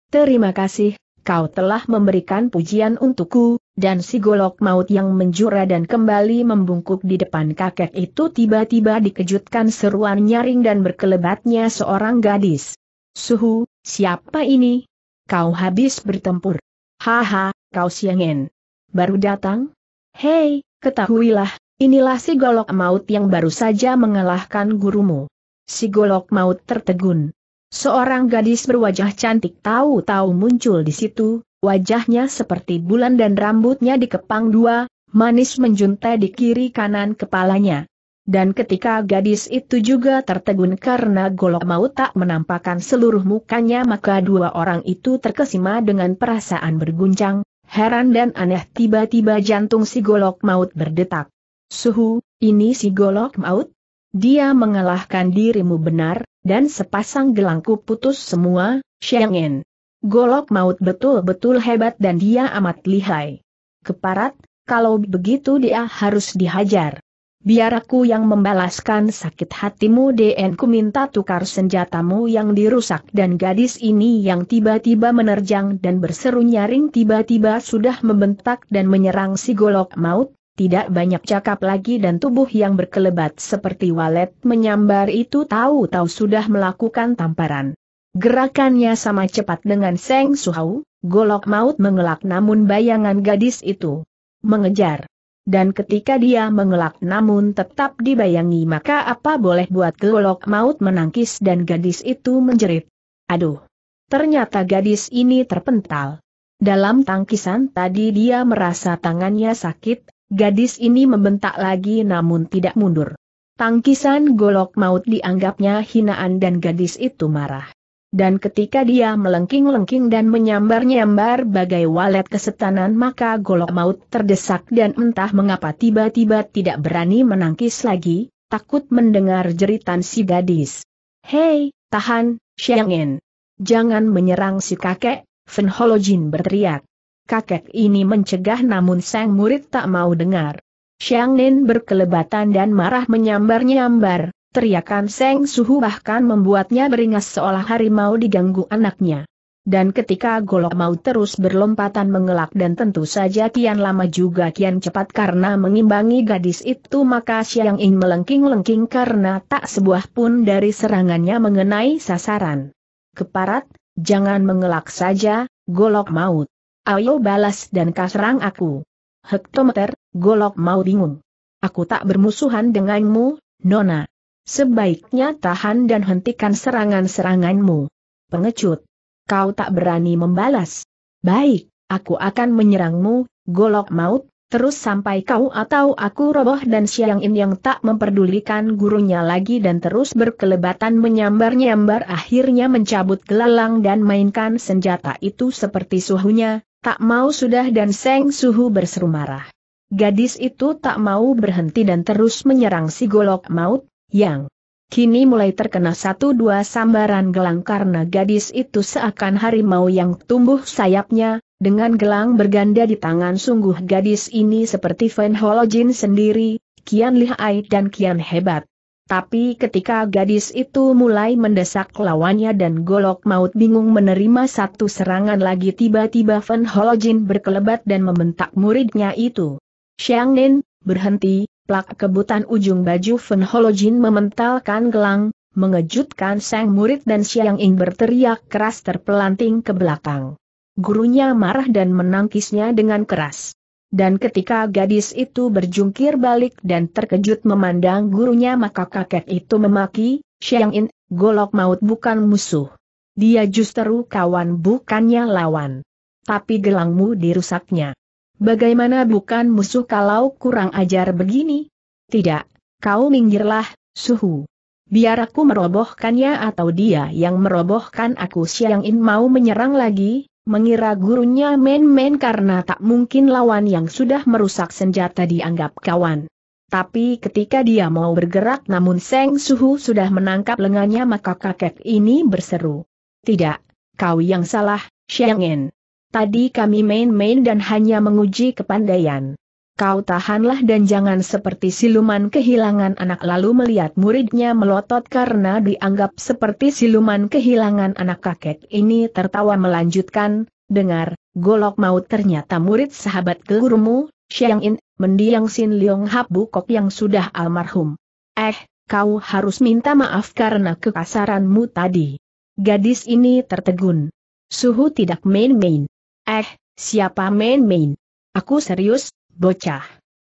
Terima kasih, kau telah memberikan pujian untukku, dan si golok maut yang menjura dan kembali membungkuk di depan kakek itu tiba-tiba dikejutkan seruan nyaring dan berkelebatnya seorang gadis. Suhu, siapa ini? Kau habis bertempur. Haha, kau siangin. Baru datang? Hei, ketahuilah, inilah si golok maut yang baru saja mengalahkan gurumu. Si golok maut tertegun. Seorang gadis berwajah cantik tahu-tahu muncul di situ, wajahnya seperti bulan dan rambutnya dikepang dua, manis menjuntai di kiri kanan kepalanya. Dan ketika gadis itu juga tertegun karena golok maut tak menampakkan seluruh mukanya maka dua orang itu terkesima dengan perasaan berguncang, heran dan aneh tiba-tiba jantung si golok maut berdetak. Suhu, ini si golok maut? Dia mengalahkan dirimu benar, dan sepasang gelangku putus semua, Yin. Golok maut betul-betul hebat dan dia amat lihai. Keparat, kalau begitu dia harus dihajar. Biar aku yang membalaskan sakit hatimu DN ku minta tukar senjatamu yang dirusak dan gadis ini yang tiba-tiba menerjang dan berseru nyaring tiba-tiba sudah membentak dan menyerang si golok maut, tidak banyak cakap lagi dan tubuh yang berkelebat seperti walet menyambar itu tahu-tahu sudah melakukan tamparan. Gerakannya sama cepat dengan Seng Suhau, golok maut mengelak namun bayangan gadis itu mengejar. Dan ketika dia mengelak namun tetap dibayangi maka apa boleh buat golok maut menangkis dan gadis itu menjerit. Aduh! Ternyata gadis ini terpental. Dalam tangkisan tadi dia merasa tangannya sakit, Gadis ini membentak lagi namun tidak mundur. Tangkisan golok maut dianggapnya hinaan dan gadis itu marah. Dan ketika dia melengking-lengking dan menyambar-nyambar bagai walet kesetanan maka golok maut terdesak dan entah mengapa tiba-tiba tidak berani menangkis lagi, takut mendengar jeritan si gadis. Hei, tahan, Xiang'en, Jangan menyerang si kakek, Fen Holojin berteriak kakek ini mencegah namun sang murid tak mau dengar. Xiang Nin berkelebatan dan marah menyambar-nyambar, teriakan Seng Suhu bahkan membuatnya beringas seolah harimau diganggu anaknya. Dan ketika golok mau terus berlompatan mengelak dan tentu saja kian lama juga kian cepat karena mengimbangi gadis itu maka Xiang In melengking-lengking karena tak sebuah pun dari serangannya mengenai sasaran. Keparat, jangan mengelak saja, golok maut. Ayo balas dan kaserang aku. Hektometer, golok mau bingung. Aku tak bermusuhan denganmu, Nona. Sebaiknya tahan dan hentikan serangan-seranganmu. Pengecut. Kau tak berani membalas. Baik, aku akan menyerangmu, golok maut, terus sampai kau atau aku roboh dan siang ini yang tak memperdulikan gurunya lagi dan terus berkelebatan menyambar-nyambar akhirnya mencabut gelalang dan mainkan senjata itu seperti suhunya, Tak mau sudah dan Seng Suhu berseru marah. Gadis itu tak mau berhenti dan terus menyerang si golok maut, yang kini mulai terkena satu dua sambaran gelang karena gadis itu seakan harimau yang tumbuh sayapnya, dengan gelang berganda di tangan sungguh gadis ini seperti Van Holojin sendiri, kian lihai dan kian hebat. Tapi ketika gadis itu mulai mendesak lawannya dan golok maut bingung menerima satu serangan lagi tiba-tiba Fen Holojin berkelebat dan membentak muridnya itu. Xiang Nin, berhenti, plak kebutan ujung baju Fen Holojin mementalkan gelang, mengejutkan sang murid dan Xiang Ying berteriak keras terpelanting ke belakang. Gurunya marah dan menangkisnya dengan keras. Dan ketika gadis itu berjungkir balik dan terkejut memandang gurunya maka kakek itu memaki, Xiang In, golok maut bukan musuh. Dia justru kawan bukannya lawan. Tapi gelangmu dirusaknya. Bagaimana bukan musuh kalau kurang ajar begini? Tidak, kau minggirlah, suhu. Biar aku merobohkannya atau dia yang merobohkan aku Xiang In mau menyerang lagi, mengira gurunya main-main karena tak mungkin lawan yang sudah merusak senjata dianggap kawan. Tapi ketika dia mau bergerak namun Seng Suhu sudah menangkap lengannya maka kakek ini berseru. Tidak, kau yang salah, En. Tadi kami main-main dan hanya menguji kepandaian kau tahanlah dan jangan seperti siluman kehilangan anak lalu melihat muridnya melotot karena dianggap seperti siluman kehilangan anak kakek ini tertawa melanjutkan, dengar, golok maut ternyata murid sahabat gurumu, Xiang In, mendiang Sin Leong Hap Bukok yang sudah almarhum. Eh, kau harus minta maaf karena kekasaranmu tadi. Gadis ini tertegun. Suhu tidak main-main. Eh, siapa main-main? Aku serius, bocah.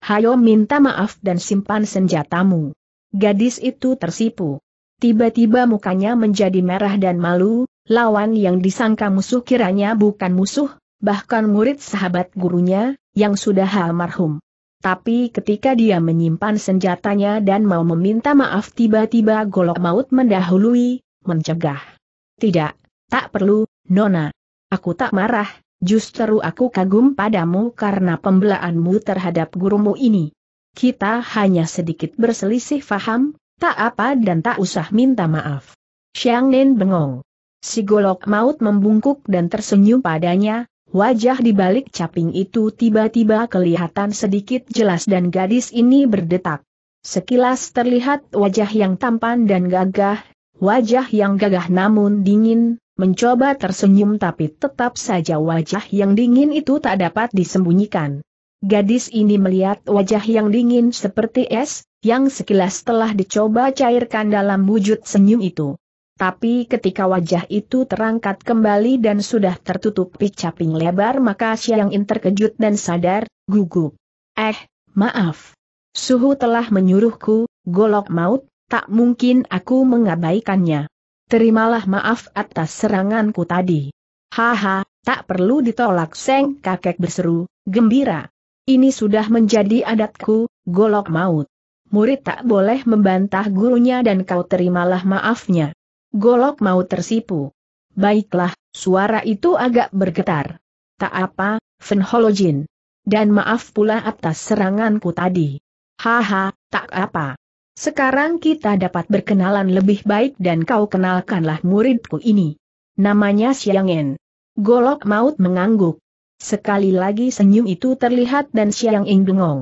Hayo minta maaf dan simpan senjatamu. Gadis itu tersipu. Tiba-tiba mukanya menjadi merah dan malu, lawan yang disangka musuh kiranya bukan musuh, bahkan murid sahabat gurunya, yang sudah almarhum. Tapi ketika dia menyimpan senjatanya dan mau meminta maaf tiba-tiba golok maut mendahului, mencegah. Tidak, tak perlu, Nona. Aku tak marah, Justru aku kagum padamu karena pembelaanmu terhadap gurumu ini. Kita hanya sedikit berselisih faham, tak apa dan tak usah minta maaf. Xiang Nen bengong. Si golok maut membungkuk dan tersenyum padanya, wajah di balik caping itu tiba-tiba kelihatan sedikit jelas dan gadis ini berdetak. Sekilas terlihat wajah yang tampan dan gagah, wajah yang gagah namun dingin, mencoba tersenyum tapi tetap saja wajah yang dingin itu tak dapat disembunyikan. Gadis ini melihat wajah yang dingin seperti es, yang sekilas telah dicoba cairkan dalam wujud senyum itu. Tapi ketika wajah itu terangkat kembali dan sudah tertutupi caping lebar maka siang In terkejut dan sadar, gugup. Eh, maaf. Suhu telah menyuruhku, golok maut, tak mungkin aku mengabaikannya. Terimalah maaf atas seranganku tadi. Haha, tak perlu ditolak Seng kakek berseru, gembira. Ini sudah menjadi adatku, golok maut. Murid tak boleh membantah gurunya dan kau terimalah maafnya. Golok maut tersipu. Baiklah, suara itu agak bergetar. Tak apa, Fenholojin. Dan maaf pula atas seranganku tadi. Haha, tak apa. Sekarang kita dapat berkenalan lebih baik dan kau kenalkanlah muridku ini. Namanya Xiang'en. Golok maut mengangguk. Sekali lagi senyum itu terlihat dan Xiang'en bengong.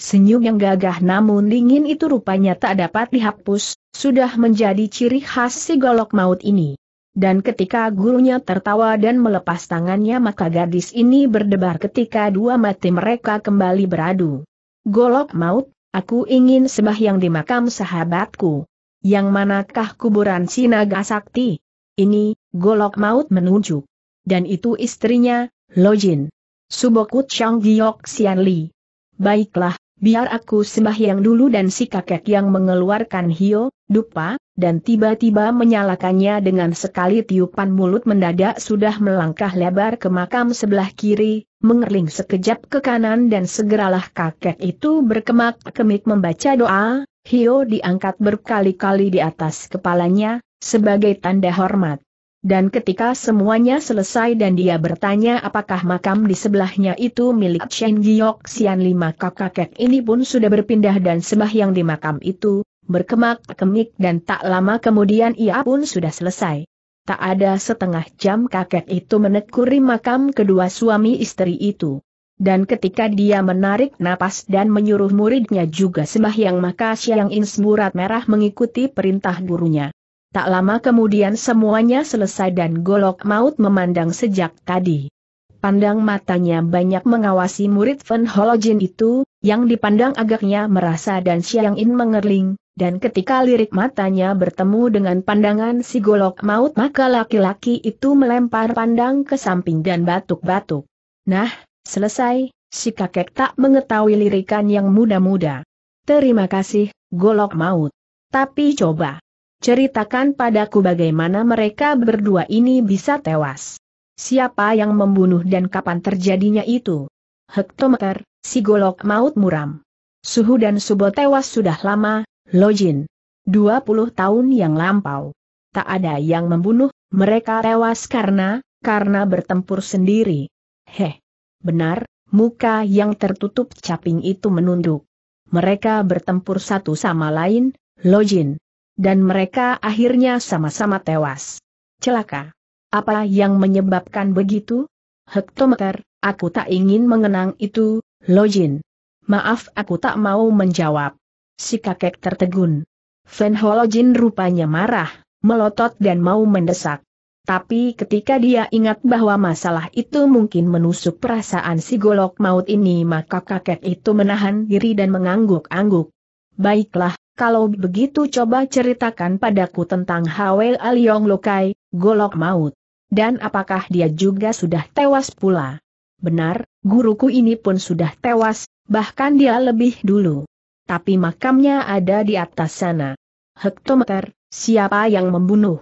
Senyum yang gagah namun dingin itu rupanya tak dapat dihapus, sudah menjadi ciri khas si golok maut ini. Dan ketika gurunya tertawa dan melepas tangannya maka gadis ini berdebar ketika dua mati mereka kembali beradu. Golok maut, Aku ingin sembah yang di makam sahabatku. Yang manakah kuburan si naga sakti? Ini, golok maut menunjuk. Dan itu istrinya, Lojin. Subokut Chang Giok Xian Li. Baiklah, biar aku sembah yang dulu dan si kakek yang mengeluarkan hio, dupa, dan tiba-tiba menyalakannya dengan sekali tiupan mulut mendadak sudah melangkah lebar ke makam sebelah kiri, mengerling sekejap ke kanan dan segeralah kakek itu berkemak-kemik membaca doa, Hio diangkat berkali-kali di atas kepalanya, sebagai tanda hormat. Dan ketika semuanya selesai dan dia bertanya apakah makam di sebelahnya itu milik Chen Giok Xian lima kakek ini pun sudah berpindah dan sembahyang di makam itu, berkemak-kemik dan tak lama kemudian ia pun sudah selesai. Tak ada setengah jam kakek itu menekuri makam kedua suami istri itu. Dan ketika dia menarik napas dan menyuruh muridnya juga sembahyang maka Siang insmurat merah mengikuti perintah gurunya. Tak lama kemudian semuanya selesai dan golok maut memandang sejak tadi. Pandang matanya banyak mengawasi murid Van Hologen itu, yang dipandang agaknya merasa dan Siang In mengerling, dan ketika lirik matanya bertemu dengan pandangan si golok maut maka laki-laki itu melempar pandang ke samping dan batuk-batuk. Nah, selesai, si kakek tak mengetahui lirikan yang muda-muda. Terima kasih, golok maut. Tapi coba. Ceritakan padaku bagaimana mereka berdua ini bisa tewas. Siapa yang membunuh dan kapan terjadinya itu? Hektometer, si golok maut muram. Suhu dan Subo tewas sudah lama, Lojin. 20 tahun yang lampau. Tak ada yang membunuh, mereka tewas karena, karena bertempur sendiri. Heh. Benar, muka yang tertutup caping itu menunduk. Mereka bertempur satu sama lain, Lojin. Dan mereka akhirnya sama-sama tewas. Celaka. Apa yang menyebabkan begitu? Hektometer, aku tak ingin mengenang itu, Lojin. Maaf aku tak mau menjawab. Si kakek tertegun. Fan Holojin rupanya marah, melotot dan mau mendesak. Tapi ketika dia ingat bahwa masalah itu mungkin menusuk perasaan si golok maut ini maka kakek itu menahan diri dan mengangguk-angguk. Baiklah, kalau begitu coba ceritakan padaku tentang Hawel Aliong Lokai, golok maut. Dan apakah dia juga sudah tewas pula? Benar, guruku ini pun sudah tewas, bahkan dia lebih dulu tapi makamnya ada di atas sana. Hektometer, siapa yang membunuh?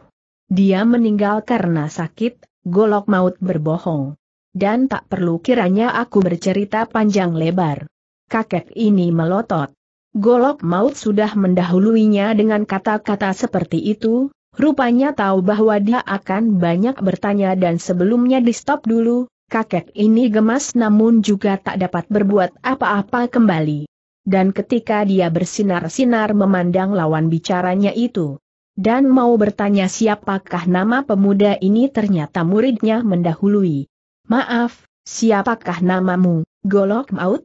Dia meninggal karena sakit, golok maut berbohong. Dan tak perlu kiranya aku bercerita panjang lebar. Kakek ini melotot. Golok maut sudah mendahuluinya dengan kata-kata seperti itu, rupanya tahu bahwa dia akan banyak bertanya dan sebelumnya di stop dulu, Kakek ini gemas namun juga tak dapat berbuat apa-apa kembali dan ketika dia bersinar-sinar memandang lawan bicaranya itu. Dan mau bertanya siapakah nama pemuda ini ternyata muridnya mendahului. Maaf, siapakah namamu, golok maut?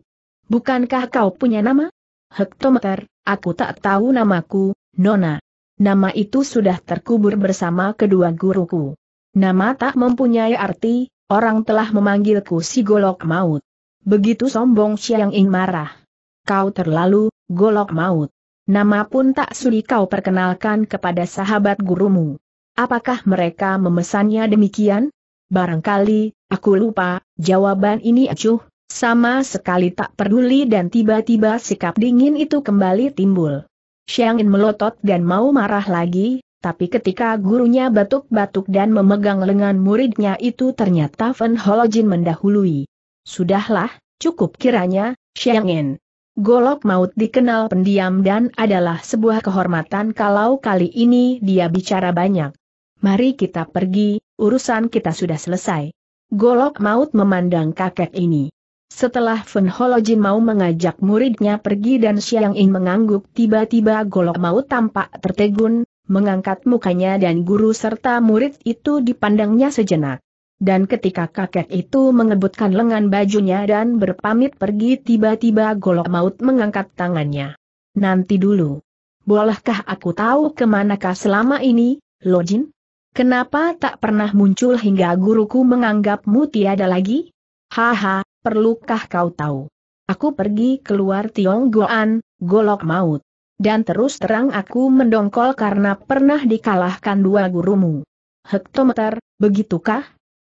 Bukankah kau punya nama? Hektometer, aku tak tahu namaku, Nona. Nama itu sudah terkubur bersama kedua guruku. Nama tak mempunyai arti, orang telah memanggilku si golok maut. Begitu sombong Siang Ing marah kau terlalu golok maut. Nama pun tak sudi kau perkenalkan kepada sahabat gurumu. Apakah mereka memesannya demikian? Barangkali, aku lupa, jawaban ini acuh, sama sekali tak peduli dan tiba-tiba sikap dingin itu kembali timbul. Xiangin melotot dan mau marah lagi, tapi ketika gurunya batuk-batuk dan memegang lengan muridnya itu ternyata Fen Holojin mendahului. Sudahlah, cukup kiranya, Xiangin. Golok maut dikenal pendiam dan adalah sebuah kehormatan kalau kali ini dia bicara banyak. Mari kita pergi, urusan kita sudah selesai. Golok maut memandang kakek ini. Setelah Fen Holojin mau mengajak muridnya pergi dan Xiang In mengangguk tiba-tiba golok maut tampak tertegun, mengangkat mukanya dan guru serta murid itu dipandangnya sejenak. Dan ketika kakek itu mengebutkan lengan bajunya dan berpamit pergi tiba-tiba golok maut mengangkat tangannya. Nanti dulu. Bolehkah aku tahu kemanakah selama ini, Lojin? Kenapa tak pernah muncul hingga guruku menganggapmu tiada lagi? Haha, perlukah kau tahu? Aku pergi keluar Tionggoan, golok maut. Dan terus terang aku mendongkol karena pernah dikalahkan dua gurumu. Hektometer, begitukah?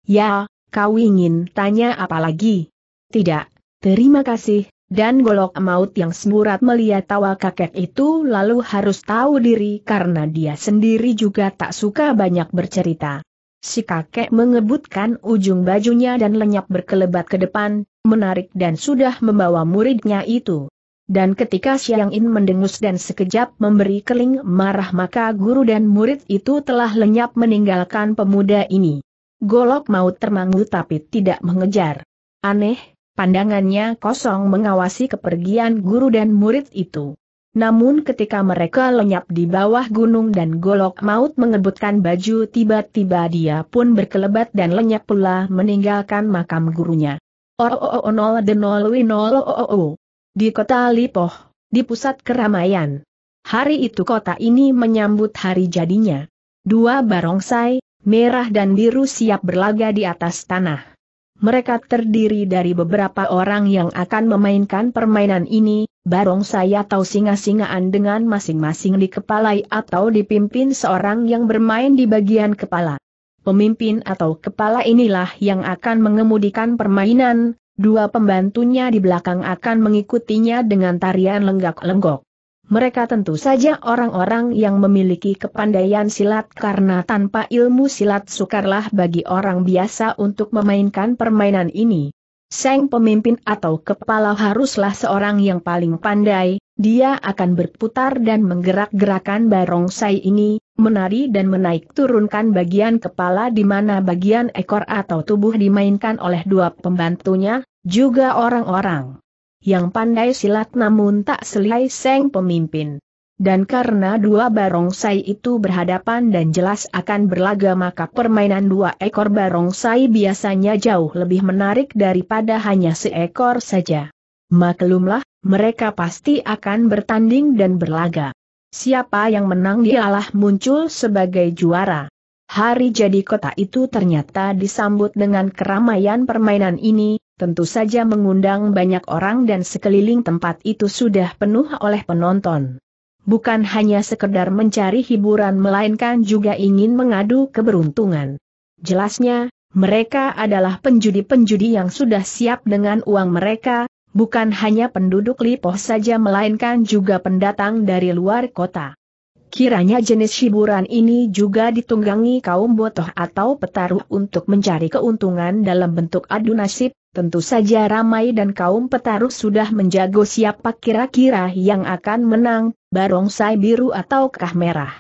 Ya, kau ingin tanya apa lagi? Tidak, terima kasih, dan golok maut yang semburat melihat tawa kakek itu lalu harus tahu diri karena dia sendiri juga tak suka banyak bercerita. Si kakek mengebutkan ujung bajunya dan lenyap berkelebat ke depan, menarik dan sudah membawa muridnya itu. Dan ketika Siang In mendengus dan sekejap memberi keling marah maka guru dan murid itu telah lenyap meninggalkan pemuda ini. Golok maut termangu tapi tidak mengejar. Aneh, pandangannya kosong mengawasi kepergian guru dan murid itu. Namun ketika mereka lenyap di bawah gunung dan golok maut mengebutkan baju tiba-tiba dia pun berkelebat dan lenyap pula meninggalkan makam gurunya. Oh, oh, oh, di kota Lipoh, di pusat keramaian. Hari itu kota ini menyambut hari jadinya. Dua barongsai, merah dan biru siap berlaga di atas tanah. Mereka terdiri dari beberapa orang yang akan memainkan permainan ini, barong saya atau singa-singaan dengan masing-masing dikepalai atau dipimpin seorang yang bermain di bagian kepala. Pemimpin atau kepala inilah yang akan mengemudikan permainan, dua pembantunya di belakang akan mengikutinya dengan tarian lenggak-lenggok. Mereka tentu saja orang-orang yang memiliki kepandaian silat karena tanpa ilmu silat sukarlah bagi orang biasa untuk memainkan permainan ini. Seng pemimpin atau kepala haruslah seorang yang paling pandai, dia akan berputar dan menggerak-gerakan barongsai ini, menari dan menaik turunkan bagian kepala di mana bagian ekor atau tubuh dimainkan oleh dua pembantunya, juga orang-orang yang pandai silat namun tak selai Seng pemimpin. Dan karena dua barongsai itu berhadapan dan jelas akan berlaga maka permainan dua ekor barongsai biasanya jauh lebih menarik daripada hanya seekor saja. Maklumlah, mereka pasti akan bertanding dan berlaga. Siapa yang menang dialah muncul sebagai juara. Hari jadi kota itu ternyata disambut dengan keramaian permainan ini, tentu saja mengundang banyak orang dan sekeliling tempat itu sudah penuh oleh penonton. Bukan hanya sekedar mencari hiburan melainkan juga ingin mengadu keberuntungan. Jelasnya, mereka adalah penjudi-penjudi yang sudah siap dengan uang mereka, bukan hanya penduduk Lipoh saja melainkan juga pendatang dari luar kota. Kiranya jenis hiburan ini juga ditunggangi kaum botoh atau petaruh untuk mencari keuntungan dalam bentuk adu nasib, tentu saja ramai dan kaum petaruh sudah menjago siapa kira-kira yang akan menang, barongsai biru atau kah merah.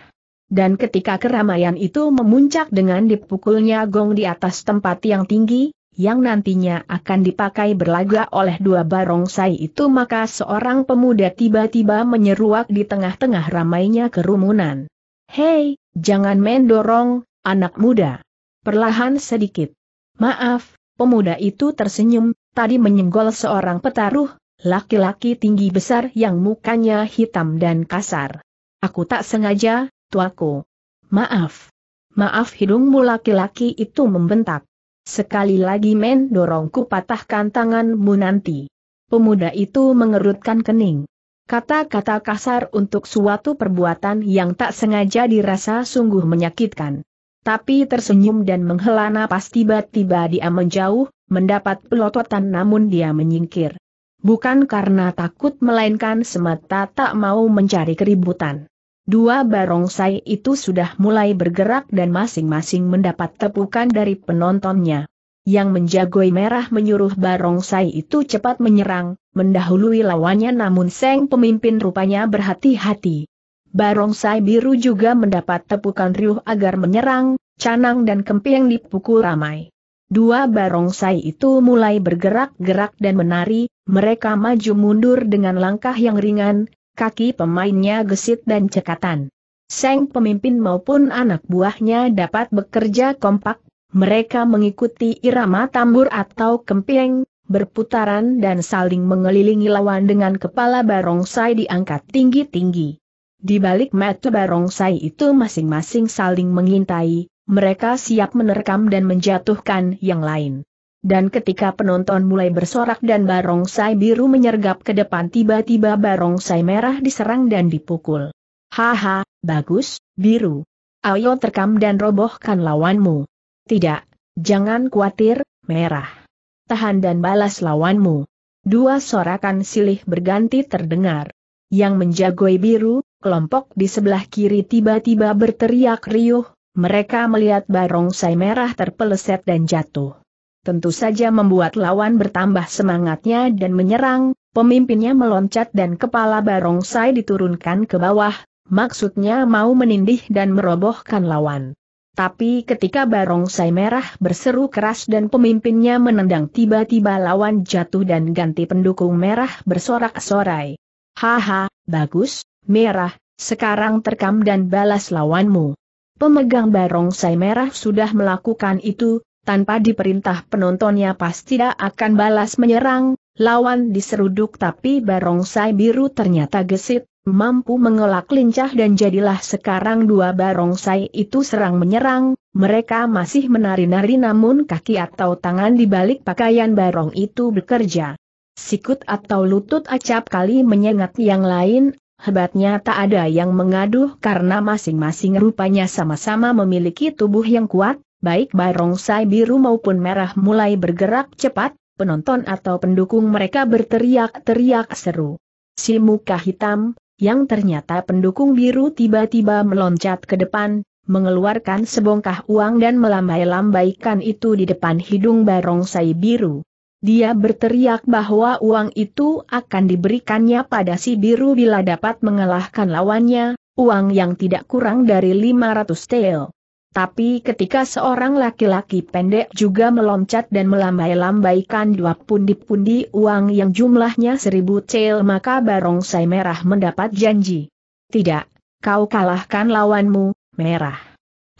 Dan ketika keramaian itu memuncak dengan dipukulnya gong di atas tempat yang tinggi, yang nantinya akan dipakai berlaga oleh dua barongsai itu maka seorang pemuda tiba-tiba menyeruak di tengah-tengah ramainya kerumunan. Hei, jangan mendorong, anak muda. Perlahan sedikit. Maaf, pemuda itu tersenyum, tadi menyenggol seorang petaruh, laki-laki tinggi besar yang mukanya hitam dan kasar. Aku tak sengaja, tuaku. Maaf. Maaf hidungmu laki-laki itu membentak. Sekali lagi men dorongku patahkan tanganmu nanti. Pemuda itu mengerutkan kening. Kata-kata kasar untuk suatu perbuatan yang tak sengaja dirasa sungguh menyakitkan. Tapi tersenyum dan menghela napas tiba-tiba dia menjauh, mendapat pelototan namun dia menyingkir. Bukan karena takut melainkan semata tak mau mencari keributan. Dua barongsai itu sudah mulai bergerak dan masing-masing mendapat tepukan dari penontonnya. Yang menjagoi merah menyuruh barongsai itu cepat menyerang, mendahului lawannya namun Seng pemimpin rupanya berhati-hati. Barongsai biru juga mendapat tepukan riuh agar menyerang, canang dan kemping dipukul ramai. Dua barongsai itu mulai bergerak-gerak dan menari, mereka maju mundur dengan langkah yang ringan, kaki pemainnya gesit dan cekatan. Seng pemimpin maupun anak buahnya dapat bekerja kompak, mereka mengikuti irama tambur atau kempieng, berputaran dan saling mengelilingi lawan dengan kepala barongsai diangkat tinggi-tinggi. Di balik mata barongsai itu masing-masing saling mengintai, mereka siap menerkam dan menjatuhkan yang lain. Dan ketika penonton mulai bersorak dan barongsai biru menyergap ke depan tiba-tiba barongsai merah diserang dan dipukul. Haha, bagus, biru. Ayo terkam dan robohkan lawanmu. Tidak, jangan khawatir, merah. Tahan dan balas lawanmu. Dua sorakan silih berganti terdengar. Yang menjagoi biru, kelompok di sebelah kiri tiba-tiba berteriak riuh, mereka melihat barongsai merah terpeleset dan jatuh tentu saja membuat lawan bertambah semangatnya dan menyerang, pemimpinnya meloncat dan kepala barongsai diturunkan ke bawah, maksudnya mau menindih dan merobohkan lawan. Tapi ketika barongsai merah berseru keras dan pemimpinnya menendang tiba-tiba lawan jatuh dan ganti pendukung merah bersorak-sorai. Haha, bagus, merah, sekarang terkam dan balas lawanmu. Pemegang barongsai merah sudah melakukan itu, tanpa diperintah penontonnya pasti tidak akan balas menyerang, lawan diseruduk tapi barongsai biru ternyata gesit, mampu mengelak lincah dan jadilah sekarang dua barongsai itu serang menyerang, mereka masih menari-nari namun kaki atau tangan di balik pakaian barong itu bekerja. Sikut atau lutut acap kali menyengat yang lain, Hebatnya tak ada yang mengaduh karena masing-masing rupanya sama-sama memiliki tubuh yang kuat, baik barongsai biru maupun merah mulai bergerak cepat, penonton atau pendukung mereka berteriak-teriak seru. Si muka hitam, yang ternyata pendukung biru tiba-tiba meloncat ke depan, mengeluarkan sebongkah uang dan melambai-lambaikan itu di depan hidung barongsai biru. Dia berteriak bahwa uang itu akan diberikannya pada si biru bila dapat mengalahkan lawannya, uang yang tidak kurang dari 500 tel. Tapi ketika seorang laki-laki pendek juga meloncat dan melambai-lambaikan dua pundi-pundi uang yang jumlahnya seribu cel maka barongsai merah mendapat janji. Tidak, kau kalahkan lawanmu, merah.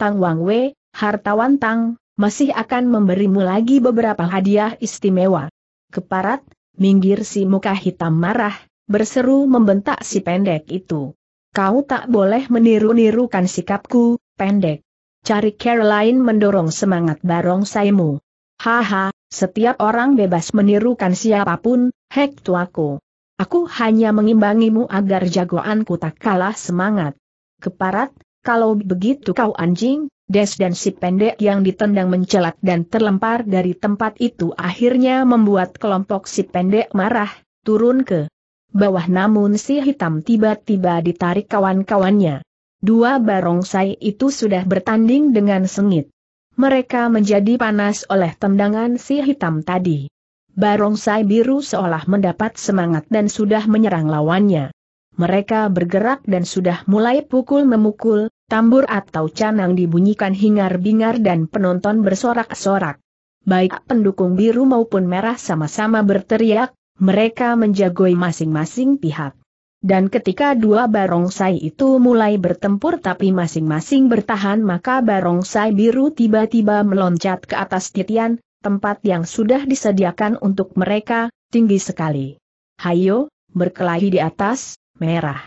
Tang Wang Wei, hartawan Tang, masih akan memberimu lagi beberapa hadiah istimewa. Keparat, minggir si muka hitam marah, berseru membentak si pendek itu. Kau tak boleh meniru-nirukan sikapku, pendek cari Caroline mendorong semangat barong barongsaimu. Haha, setiap orang bebas menirukan siapapun, hek tuaku. Aku hanya mengimbangimu agar jagoanku tak kalah semangat. Keparat, kalau begitu kau anjing, Des dan si pendek yang ditendang mencelat dan terlempar dari tempat itu akhirnya membuat kelompok si pendek marah, turun ke bawah namun si hitam tiba-tiba ditarik kawan-kawannya. Dua barongsai itu sudah bertanding dengan sengit. Mereka menjadi panas oleh tendangan si hitam tadi. Barongsai biru seolah mendapat semangat dan sudah menyerang lawannya. Mereka bergerak dan sudah mulai pukul-memukul, tambur atau canang dibunyikan hingar-bingar dan penonton bersorak-sorak. Baik pendukung biru maupun merah sama-sama berteriak, mereka menjagoi masing-masing pihak. Dan ketika dua barongsai itu mulai bertempur tapi masing-masing bertahan maka barongsai biru tiba-tiba meloncat ke atas titian, tempat yang sudah disediakan untuk mereka, tinggi sekali. Hayo, berkelahi di atas, merah.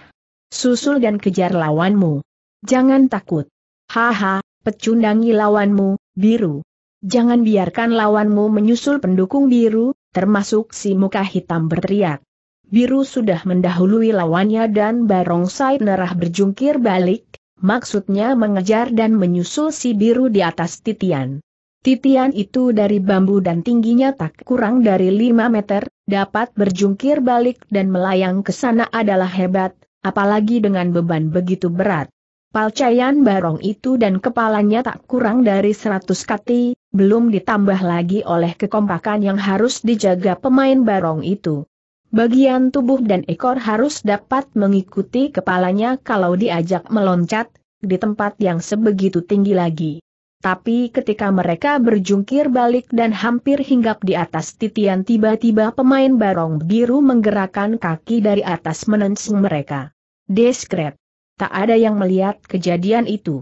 Susul dan kejar lawanmu. Jangan takut. Haha, pecundangi lawanmu, biru. Jangan biarkan lawanmu menyusul pendukung biru, termasuk si muka hitam berteriak. Biru sudah mendahului lawannya dan barongsai nerah berjungkir balik, maksudnya mengejar dan menyusul si biru di atas titian. Titian itu dari bambu dan tingginya tak kurang dari 5 meter, dapat berjungkir balik dan melayang ke sana adalah hebat, apalagi dengan beban begitu berat. Palcayan barong itu dan kepalanya tak kurang dari 100 kati, belum ditambah lagi oleh kekompakan yang harus dijaga pemain barong itu bagian tubuh dan ekor harus dapat mengikuti kepalanya kalau diajak meloncat, di tempat yang sebegitu tinggi lagi. Tapi ketika mereka berjungkir balik dan hampir hinggap di atas titian tiba-tiba pemain barong biru menggerakkan kaki dari atas menensung mereka. Deskret. Tak ada yang melihat kejadian itu.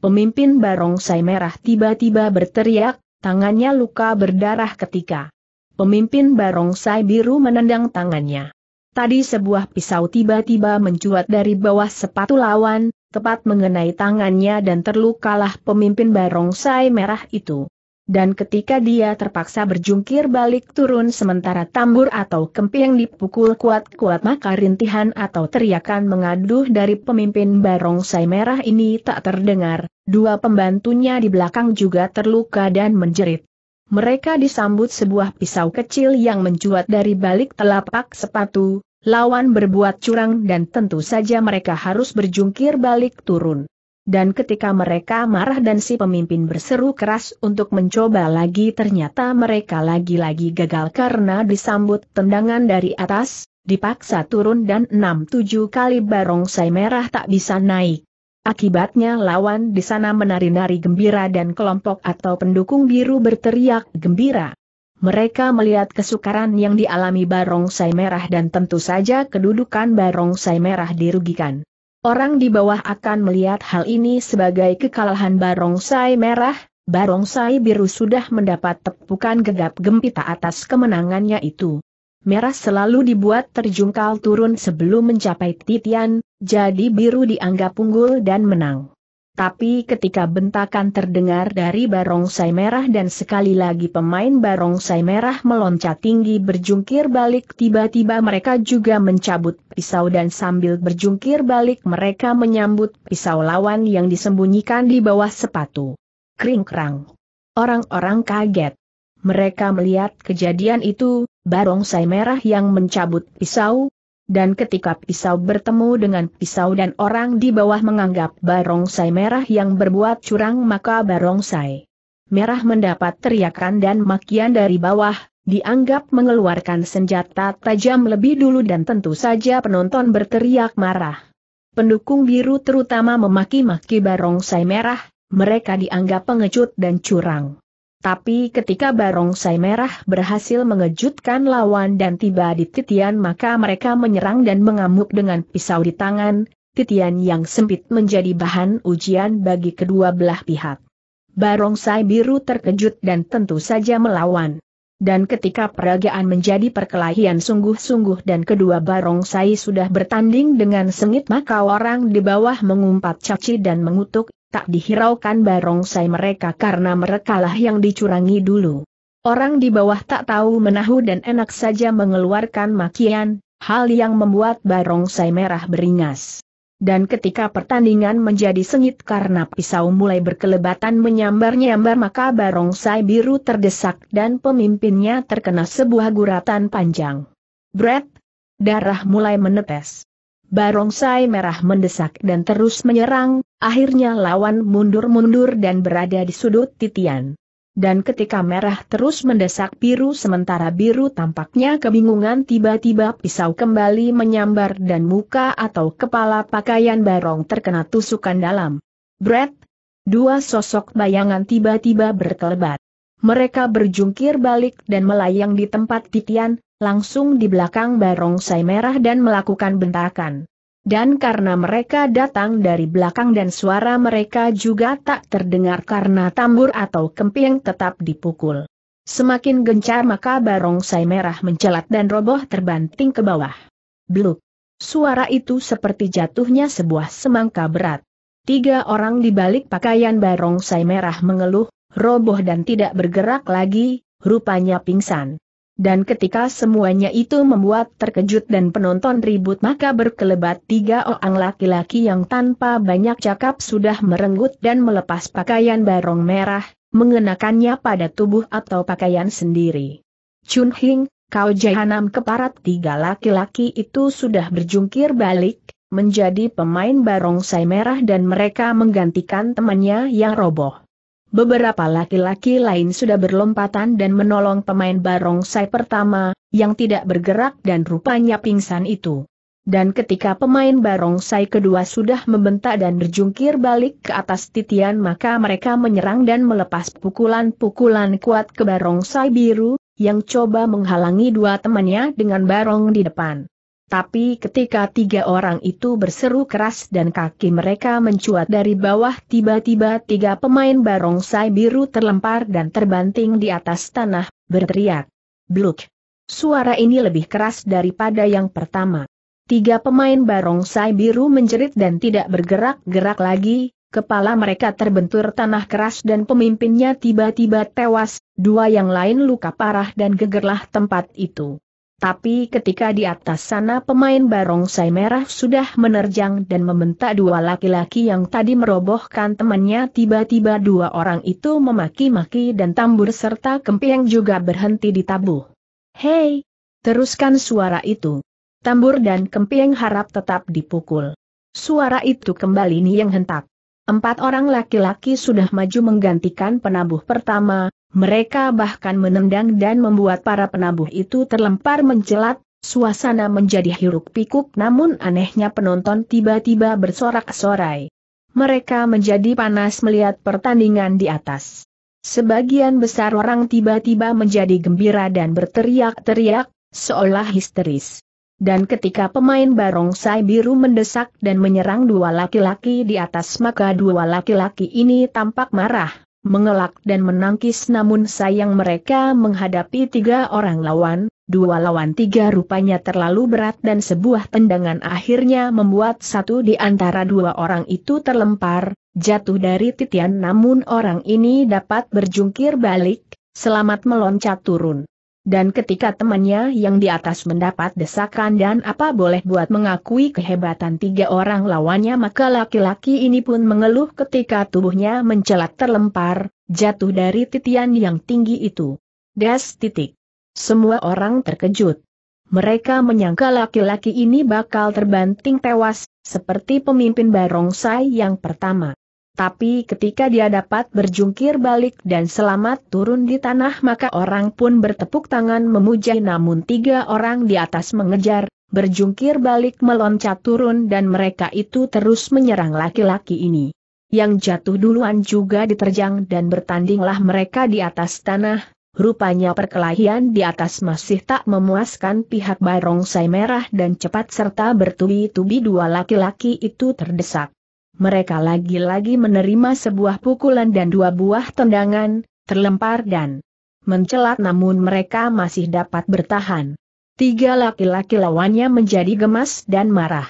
Pemimpin barong say merah tiba-tiba berteriak, tangannya luka berdarah ketika Pemimpin barongsai biru menendang tangannya. Tadi sebuah pisau tiba-tiba mencuat dari bawah sepatu lawan, tepat mengenai tangannya dan terlukalah pemimpin barongsai merah itu. Dan ketika dia terpaksa berjungkir balik turun sementara tambur atau kemping dipukul kuat-kuat maka rintihan atau teriakan mengaduh dari pemimpin barongsai merah ini tak terdengar, dua pembantunya di belakang juga terluka dan menjerit mereka disambut sebuah pisau kecil yang mencuat dari balik telapak sepatu, lawan berbuat curang dan tentu saja mereka harus berjungkir balik turun. Dan ketika mereka marah dan si pemimpin berseru keras untuk mencoba lagi ternyata mereka lagi-lagi gagal karena disambut tendangan dari atas, dipaksa turun dan enam tujuh kali barongsai merah tak bisa naik. Akibatnya lawan di sana menari-nari gembira dan kelompok atau pendukung biru berteriak gembira. Mereka melihat kesukaran yang dialami barongsai merah dan tentu saja kedudukan barongsai merah dirugikan. Orang di bawah akan melihat hal ini sebagai kekalahan barongsai merah, barongsai biru sudah mendapat tepukan gegap gempita atas kemenangannya itu merah selalu dibuat terjungkal turun sebelum mencapai titian, jadi biru dianggap unggul dan menang. Tapi ketika bentakan terdengar dari barongsai merah dan sekali lagi pemain barongsai merah meloncat tinggi berjungkir balik tiba-tiba mereka juga mencabut pisau dan sambil berjungkir balik mereka menyambut pisau lawan yang disembunyikan di bawah sepatu. Kring-krang. Orang-orang kaget. Mereka melihat kejadian itu, barongsai merah yang mencabut pisau, dan ketika pisau bertemu dengan pisau dan orang di bawah menganggap barongsai merah yang berbuat curang maka barongsai merah mendapat teriakan dan makian dari bawah, dianggap mengeluarkan senjata tajam lebih dulu dan tentu saja penonton berteriak marah. Pendukung biru terutama memaki-maki barongsai merah, mereka dianggap pengecut dan curang. Tapi ketika barongsai merah berhasil mengejutkan lawan dan tiba di titian maka mereka menyerang dan mengamuk dengan pisau di tangan, titian yang sempit menjadi bahan ujian bagi kedua belah pihak. Barongsai biru terkejut dan tentu saja melawan. Dan ketika peragaan menjadi perkelahian sungguh-sungguh dan kedua barongsai sudah bertanding dengan sengit maka orang di bawah mengumpat caci dan mengutuk, tak dihiraukan barongsai mereka karena merekalah yang dicurangi dulu. Orang di bawah tak tahu menahu dan enak saja mengeluarkan makian, hal yang membuat barongsai merah beringas. Dan ketika pertandingan menjadi sengit karena pisau mulai berkelebatan menyambar-nyambar maka barongsai biru terdesak dan pemimpinnya terkena sebuah guratan panjang. Brett, darah mulai menetes barongsai merah mendesak dan terus menyerang, akhirnya lawan mundur-mundur dan berada di sudut titian. Dan ketika merah terus mendesak biru sementara biru tampaknya kebingungan tiba-tiba pisau kembali menyambar dan muka atau kepala pakaian barong terkena tusukan dalam. Brett! Dua sosok bayangan tiba-tiba berkelebat. Mereka berjungkir balik dan melayang di tempat titian, langsung di belakang barongsai merah dan melakukan bentakan. Dan karena mereka datang dari belakang dan suara mereka juga tak terdengar karena tambur atau kemping tetap dipukul. Semakin gencar maka barongsai merah mencelat dan roboh terbanting ke bawah. Bluk. Suara itu seperti jatuhnya sebuah semangka berat. Tiga orang di balik pakaian barongsai merah mengeluh, roboh dan tidak bergerak lagi, rupanya pingsan. Dan ketika semuanya itu membuat terkejut dan penonton ribut maka berkelebat tiga orang laki-laki yang tanpa banyak cakap sudah merenggut dan melepas pakaian barong merah, mengenakannya pada tubuh atau pakaian sendiri. Chun Hing, kau jahanam keparat tiga laki-laki itu sudah berjungkir balik, menjadi pemain barongsai merah dan mereka menggantikan temannya yang roboh. Beberapa laki-laki lain sudah berlompatan dan menolong pemain barongsai pertama, yang tidak bergerak dan rupanya pingsan itu. Dan ketika pemain barongsai kedua sudah membentak dan berjungkir balik ke atas titian maka mereka menyerang dan melepas pukulan-pukulan kuat ke barongsai biru, yang coba menghalangi dua temannya dengan barong di depan. Tapi ketika tiga orang itu berseru keras dan kaki mereka mencuat dari bawah tiba-tiba tiga pemain barongsai biru terlempar dan terbanting di atas tanah, berteriak. Bluk. Suara ini lebih keras daripada yang pertama. Tiga pemain barongsai biru menjerit dan tidak bergerak-gerak lagi, kepala mereka terbentur tanah keras dan pemimpinnya tiba-tiba tewas, dua yang lain luka parah dan gegerlah tempat itu. Tapi ketika di atas sana pemain barongsai merah sudah menerjang dan membentak dua laki-laki yang tadi merobohkan temannya tiba-tiba dua orang itu memaki-maki dan tambur serta kempiang juga berhenti di Hei! Teruskan suara itu. Tambur dan kempiang harap tetap dipukul. Suara itu kembali nih yang hentak. Empat orang laki-laki sudah maju menggantikan penabuh pertama, mereka bahkan menendang dan membuat para penabuh itu terlempar mencelat, suasana menjadi hiruk pikuk namun anehnya penonton tiba-tiba bersorak-sorai. Mereka menjadi panas melihat pertandingan di atas. Sebagian besar orang tiba-tiba menjadi gembira dan berteriak-teriak, seolah histeris dan ketika pemain barongsai biru mendesak dan menyerang dua laki-laki di atas maka dua laki-laki ini tampak marah, mengelak dan menangkis namun sayang mereka menghadapi tiga orang lawan, dua lawan tiga rupanya terlalu berat dan sebuah tendangan akhirnya membuat satu di antara dua orang itu terlempar, jatuh dari titian namun orang ini dapat berjungkir balik, selamat meloncat turun. Dan ketika temannya yang di atas mendapat desakan dan apa boleh buat mengakui kehebatan tiga orang lawannya maka laki-laki ini pun mengeluh ketika tubuhnya mencelat terlempar, jatuh dari titian yang tinggi itu. Das titik. Semua orang terkejut. Mereka menyangka laki-laki ini bakal terbanting tewas, seperti pemimpin barongsai yang pertama. Tapi ketika dia dapat berjungkir balik dan selamat turun di tanah maka orang pun bertepuk tangan memuja namun tiga orang di atas mengejar, berjungkir balik meloncat turun dan mereka itu terus menyerang laki-laki ini. Yang jatuh duluan juga diterjang dan bertandinglah mereka di atas tanah, rupanya perkelahian di atas masih tak memuaskan pihak barongsai merah dan cepat serta bertubi-tubi dua laki-laki itu terdesak mereka lagi-lagi menerima sebuah pukulan dan dua buah tendangan, terlempar dan mencelat namun mereka masih dapat bertahan. Tiga laki-laki lawannya menjadi gemas dan marah.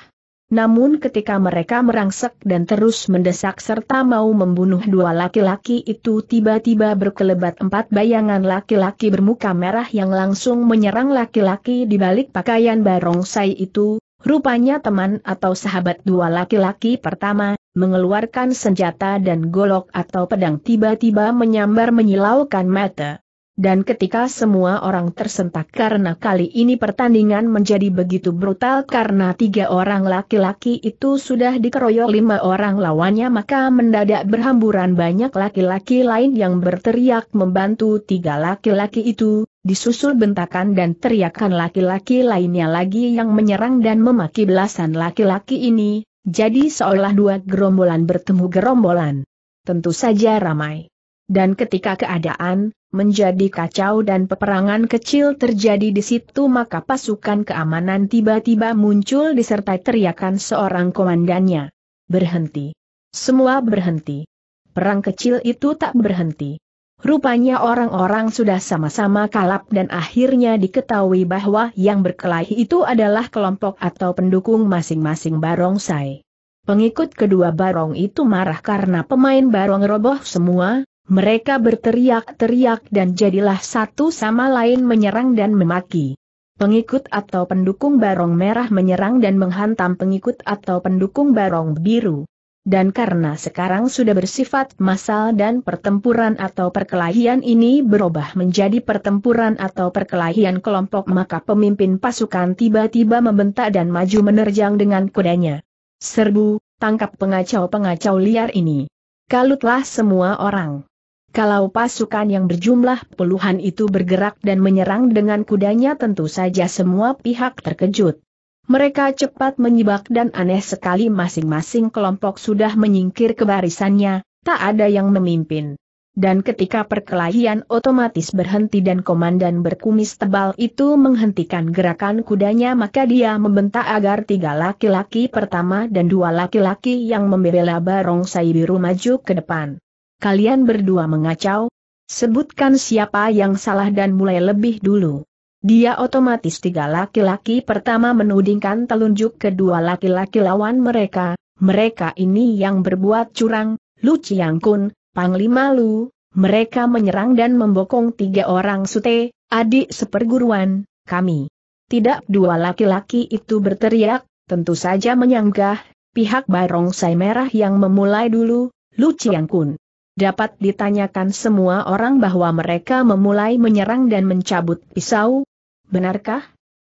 Namun ketika mereka merangsek dan terus mendesak serta mau membunuh dua laki-laki itu tiba-tiba berkelebat empat bayangan laki-laki bermuka merah yang langsung menyerang laki-laki di balik pakaian barongsai itu, Rupanya teman atau sahabat dua laki-laki pertama, mengeluarkan senjata dan golok atau pedang tiba-tiba menyambar menyilaukan mata. Dan ketika semua orang tersentak karena kali ini pertandingan menjadi begitu brutal karena tiga orang laki-laki itu sudah dikeroyok lima orang lawannya maka mendadak berhamburan banyak laki-laki lain yang berteriak membantu tiga laki-laki itu, disusul bentakan dan teriakan laki-laki lainnya lagi yang menyerang dan memaki belasan laki-laki ini, jadi seolah dua gerombolan bertemu gerombolan. Tentu saja ramai. Dan ketika keadaan menjadi kacau dan peperangan kecil terjadi di situ maka pasukan keamanan tiba-tiba muncul disertai teriakan seorang komandannya. Berhenti. Semua berhenti. Perang kecil itu tak berhenti. Rupanya orang-orang sudah sama-sama kalap dan akhirnya diketahui bahwa yang berkelahi itu adalah kelompok atau pendukung masing-masing barongsai. Pengikut kedua barong itu marah karena pemain barong roboh semua, mereka berteriak-teriak dan jadilah satu sama lain menyerang dan memaki. Pengikut atau pendukung barong merah menyerang dan menghantam pengikut atau pendukung barong biru. Dan karena sekarang sudah bersifat massal dan pertempuran atau perkelahian ini berubah menjadi pertempuran atau perkelahian kelompok maka pemimpin pasukan tiba-tiba membentak dan maju menerjang dengan kudanya. Serbu, tangkap pengacau-pengacau liar ini. Kalutlah semua orang. Kalau pasukan yang berjumlah puluhan itu bergerak dan menyerang dengan kudanya tentu saja semua pihak terkejut. Mereka cepat menyibak dan aneh sekali masing-masing kelompok sudah menyingkir ke barisannya, tak ada yang memimpin. Dan ketika perkelahian otomatis berhenti dan komandan berkumis tebal itu menghentikan gerakan kudanya maka dia membentak agar tiga laki-laki pertama dan dua laki-laki yang membela barongsai biru maju ke depan. Kalian berdua mengacau, sebutkan siapa yang salah dan mulai lebih dulu. Dia otomatis tiga laki-laki pertama menudingkan telunjuk kedua laki-laki lawan mereka, mereka ini yang berbuat curang, Lu Chiang Kun, Panglima Lu, mereka menyerang dan membokong tiga orang sute, adik seperguruan, kami. Tidak dua laki-laki itu berteriak, tentu saja menyanggah, pihak barong Sai merah yang memulai dulu, Lu Chiang Kun. Dapat ditanyakan semua orang bahwa mereka memulai menyerang dan mencabut pisau, Benarkah?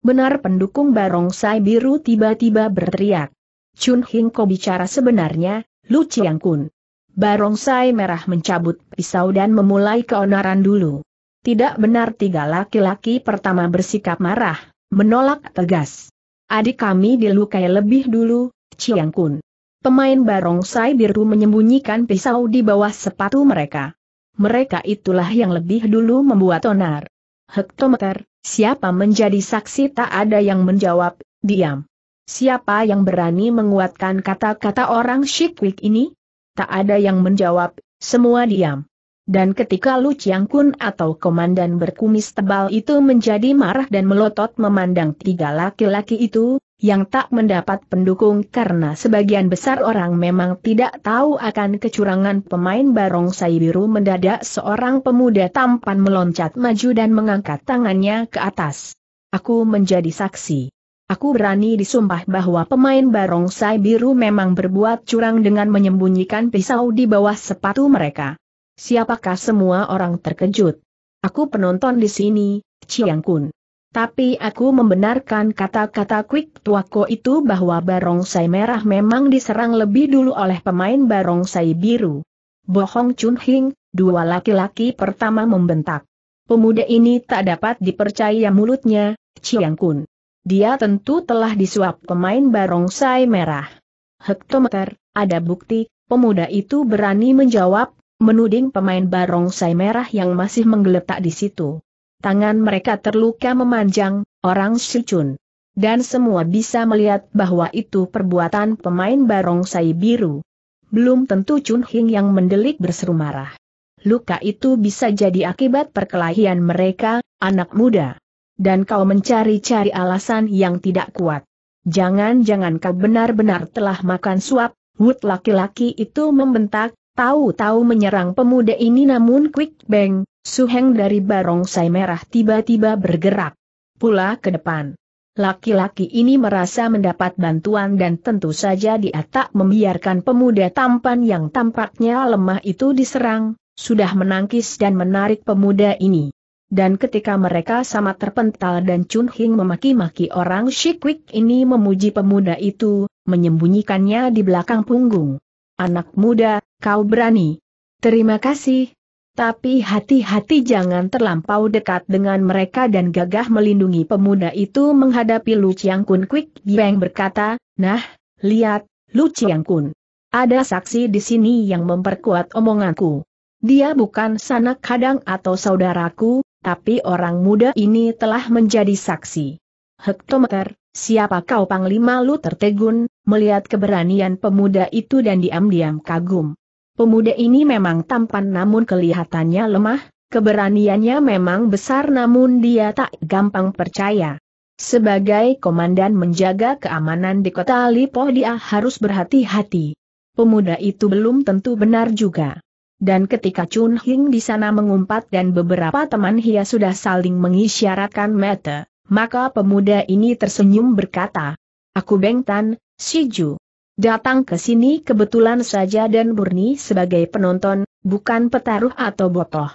Benar pendukung barongsai biru tiba-tiba berteriak. Chun Hing Ko bicara sebenarnya, Lu Chiang Kun. Barongsai merah mencabut pisau dan memulai keonaran dulu. Tidak benar tiga laki-laki pertama bersikap marah, menolak tegas. Adik kami dilukai lebih dulu, Chiang Kun. Pemain barongsai biru menyembunyikan pisau di bawah sepatu mereka. Mereka itulah yang lebih dulu membuat onar hektometer, siapa menjadi saksi tak ada yang menjawab, diam. Siapa yang berani menguatkan kata-kata orang Shikwik ini? Tak ada yang menjawab, semua diam. Dan ketika Lu Chiang Kun atau komandan berkumis tebal itu menjadi marah dan melotot memandang tiga laki-laki itu, yang tak mendapat pendukung karena sebagian besar orang memang tidak tahu akan kecurangan pemain barongsai biru mendadak seorang pemuda tampan meloncat maju dan mengangkat tangannya ke atas. Aku menjadi saksi. Aku berani disumpah bahwa pemain barongsai biru memang berbuat curang dengan menyembunyikan pisau di bawah sepatu mereka. Siapakah semua orang terkejut? Aku penonton di sini, Chiang Kun. Tapi aku membenarkan kata-kata Quick Tuako itu bahwa barongsai merah memang diserang lebih dulu oleh pemain barongsai biru. Bohong Chun Hing, dua laki-laki pertama membentak. Pemuda ini tak dapat dipercaya mulutnya, Chiang Kun. Dia tentu telah disuap pemain barongsai merah. Hektometer, ada bukti, pemuda itu berani menjawab, menuding pemain barongsai merah yang masih menggeletak di situ tangan mereka terluka memanjang, orang sucun. Dan semua bisa melihat bahwa itu perbuatan pemain barong barongsai biru. Belum tentu Chun Hing yang mendelik berseru marah. Luka itu bisa jadi akibat perkelahian mereka, anak muda. Dan kau mencari-cari alasan yang tidak kuat. Jangan-jangan kau benar-benar telah makan suap, wut laki-laki itu membentak, tahu-tahu menyerang pemuda ini namun Quick Bang, Suheng dari barongsai merah tiba-tiba bergerak. Pula ke depan. Laki-laki ini merasa mendapat bantuan dan tentu saja dia tak membiarkan pemuda tampan yang tampaknya lemah itu diserang, sudah menangkis dan menarik pemuda ini. Dan ketika mereka sama terpental dan Chun Hing memaki-maki orang Shikwik ini memuji pemuda itu, menyembunyikannya di belakang punggung. Anak muda, kau berani. Terima kasih, tapi hati-hati jangan terlampau dekat dengan mereka dan gagah melindungi pemuda itu menghadapi Lu Chiang Kun Quick yang berkata, Nah, lihat, Lu Chiang Kun. Ada saksi di sini yang memperkuat omonganku. Dia bukan sanak kadang atau saudaraku, tapi orang muda ini telah menjadi saksi. Hektometer, siapa kau Panglima Lu tertegun, melihat keberanian pemuda itu dan diam-diam kagum. Pemuda ini memang tampan namun kelihatannya lemah, keberaniannya memang besar namun dia tak gampang percaya. Sebagai komandan menjaga keamanan di kota Lipo dia harus berhati-hati. Pemuda itu belum tentu benar juga. Dan ketika Chun Hing di sana mengumpat dan beberapa teman Hia sudah saling mengisyaratkan mata, maka pemuda ini tersenyum berkata, Aku Beng Bengtan, Ju. Datang ke sini kebetulan saja dan Burni sebagai penonton, bukan petaruh atau botoh.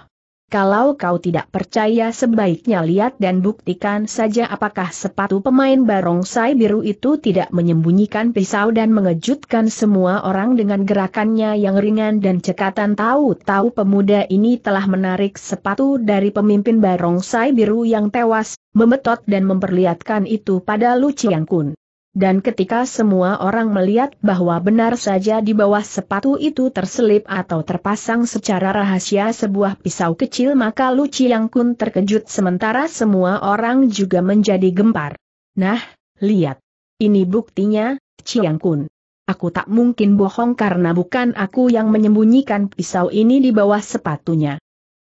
Kalau kau tidak percaya sebaiknya lihat dan buktikan saja apakah sepatu pemain barongsai biru itu tidak menyembunyikan pisau dan mengejutkan semua orang dengan gerakannya yang ringan dan cekatan tahu-tahu pemuda ini telah menarik sepatu dari pemimpin barongsai biru yang tewas, memetot dan memperlihatkan itu pada Lu Chiang Kun dan ketika semua orang melihat bahwa benar saja di bawah sepatu itu terselip atau terpasang secara rahasia sebuah pisau kecil maka Lu Chiang Kun terkejut sementara semua orang juga menjadi gempar. Nah, lihat. Ini buktinya, Chiang Kun. Aku tak mungkin bohong karena bukan aku yang menyembunyikan pisau ini di bawah sepatunya.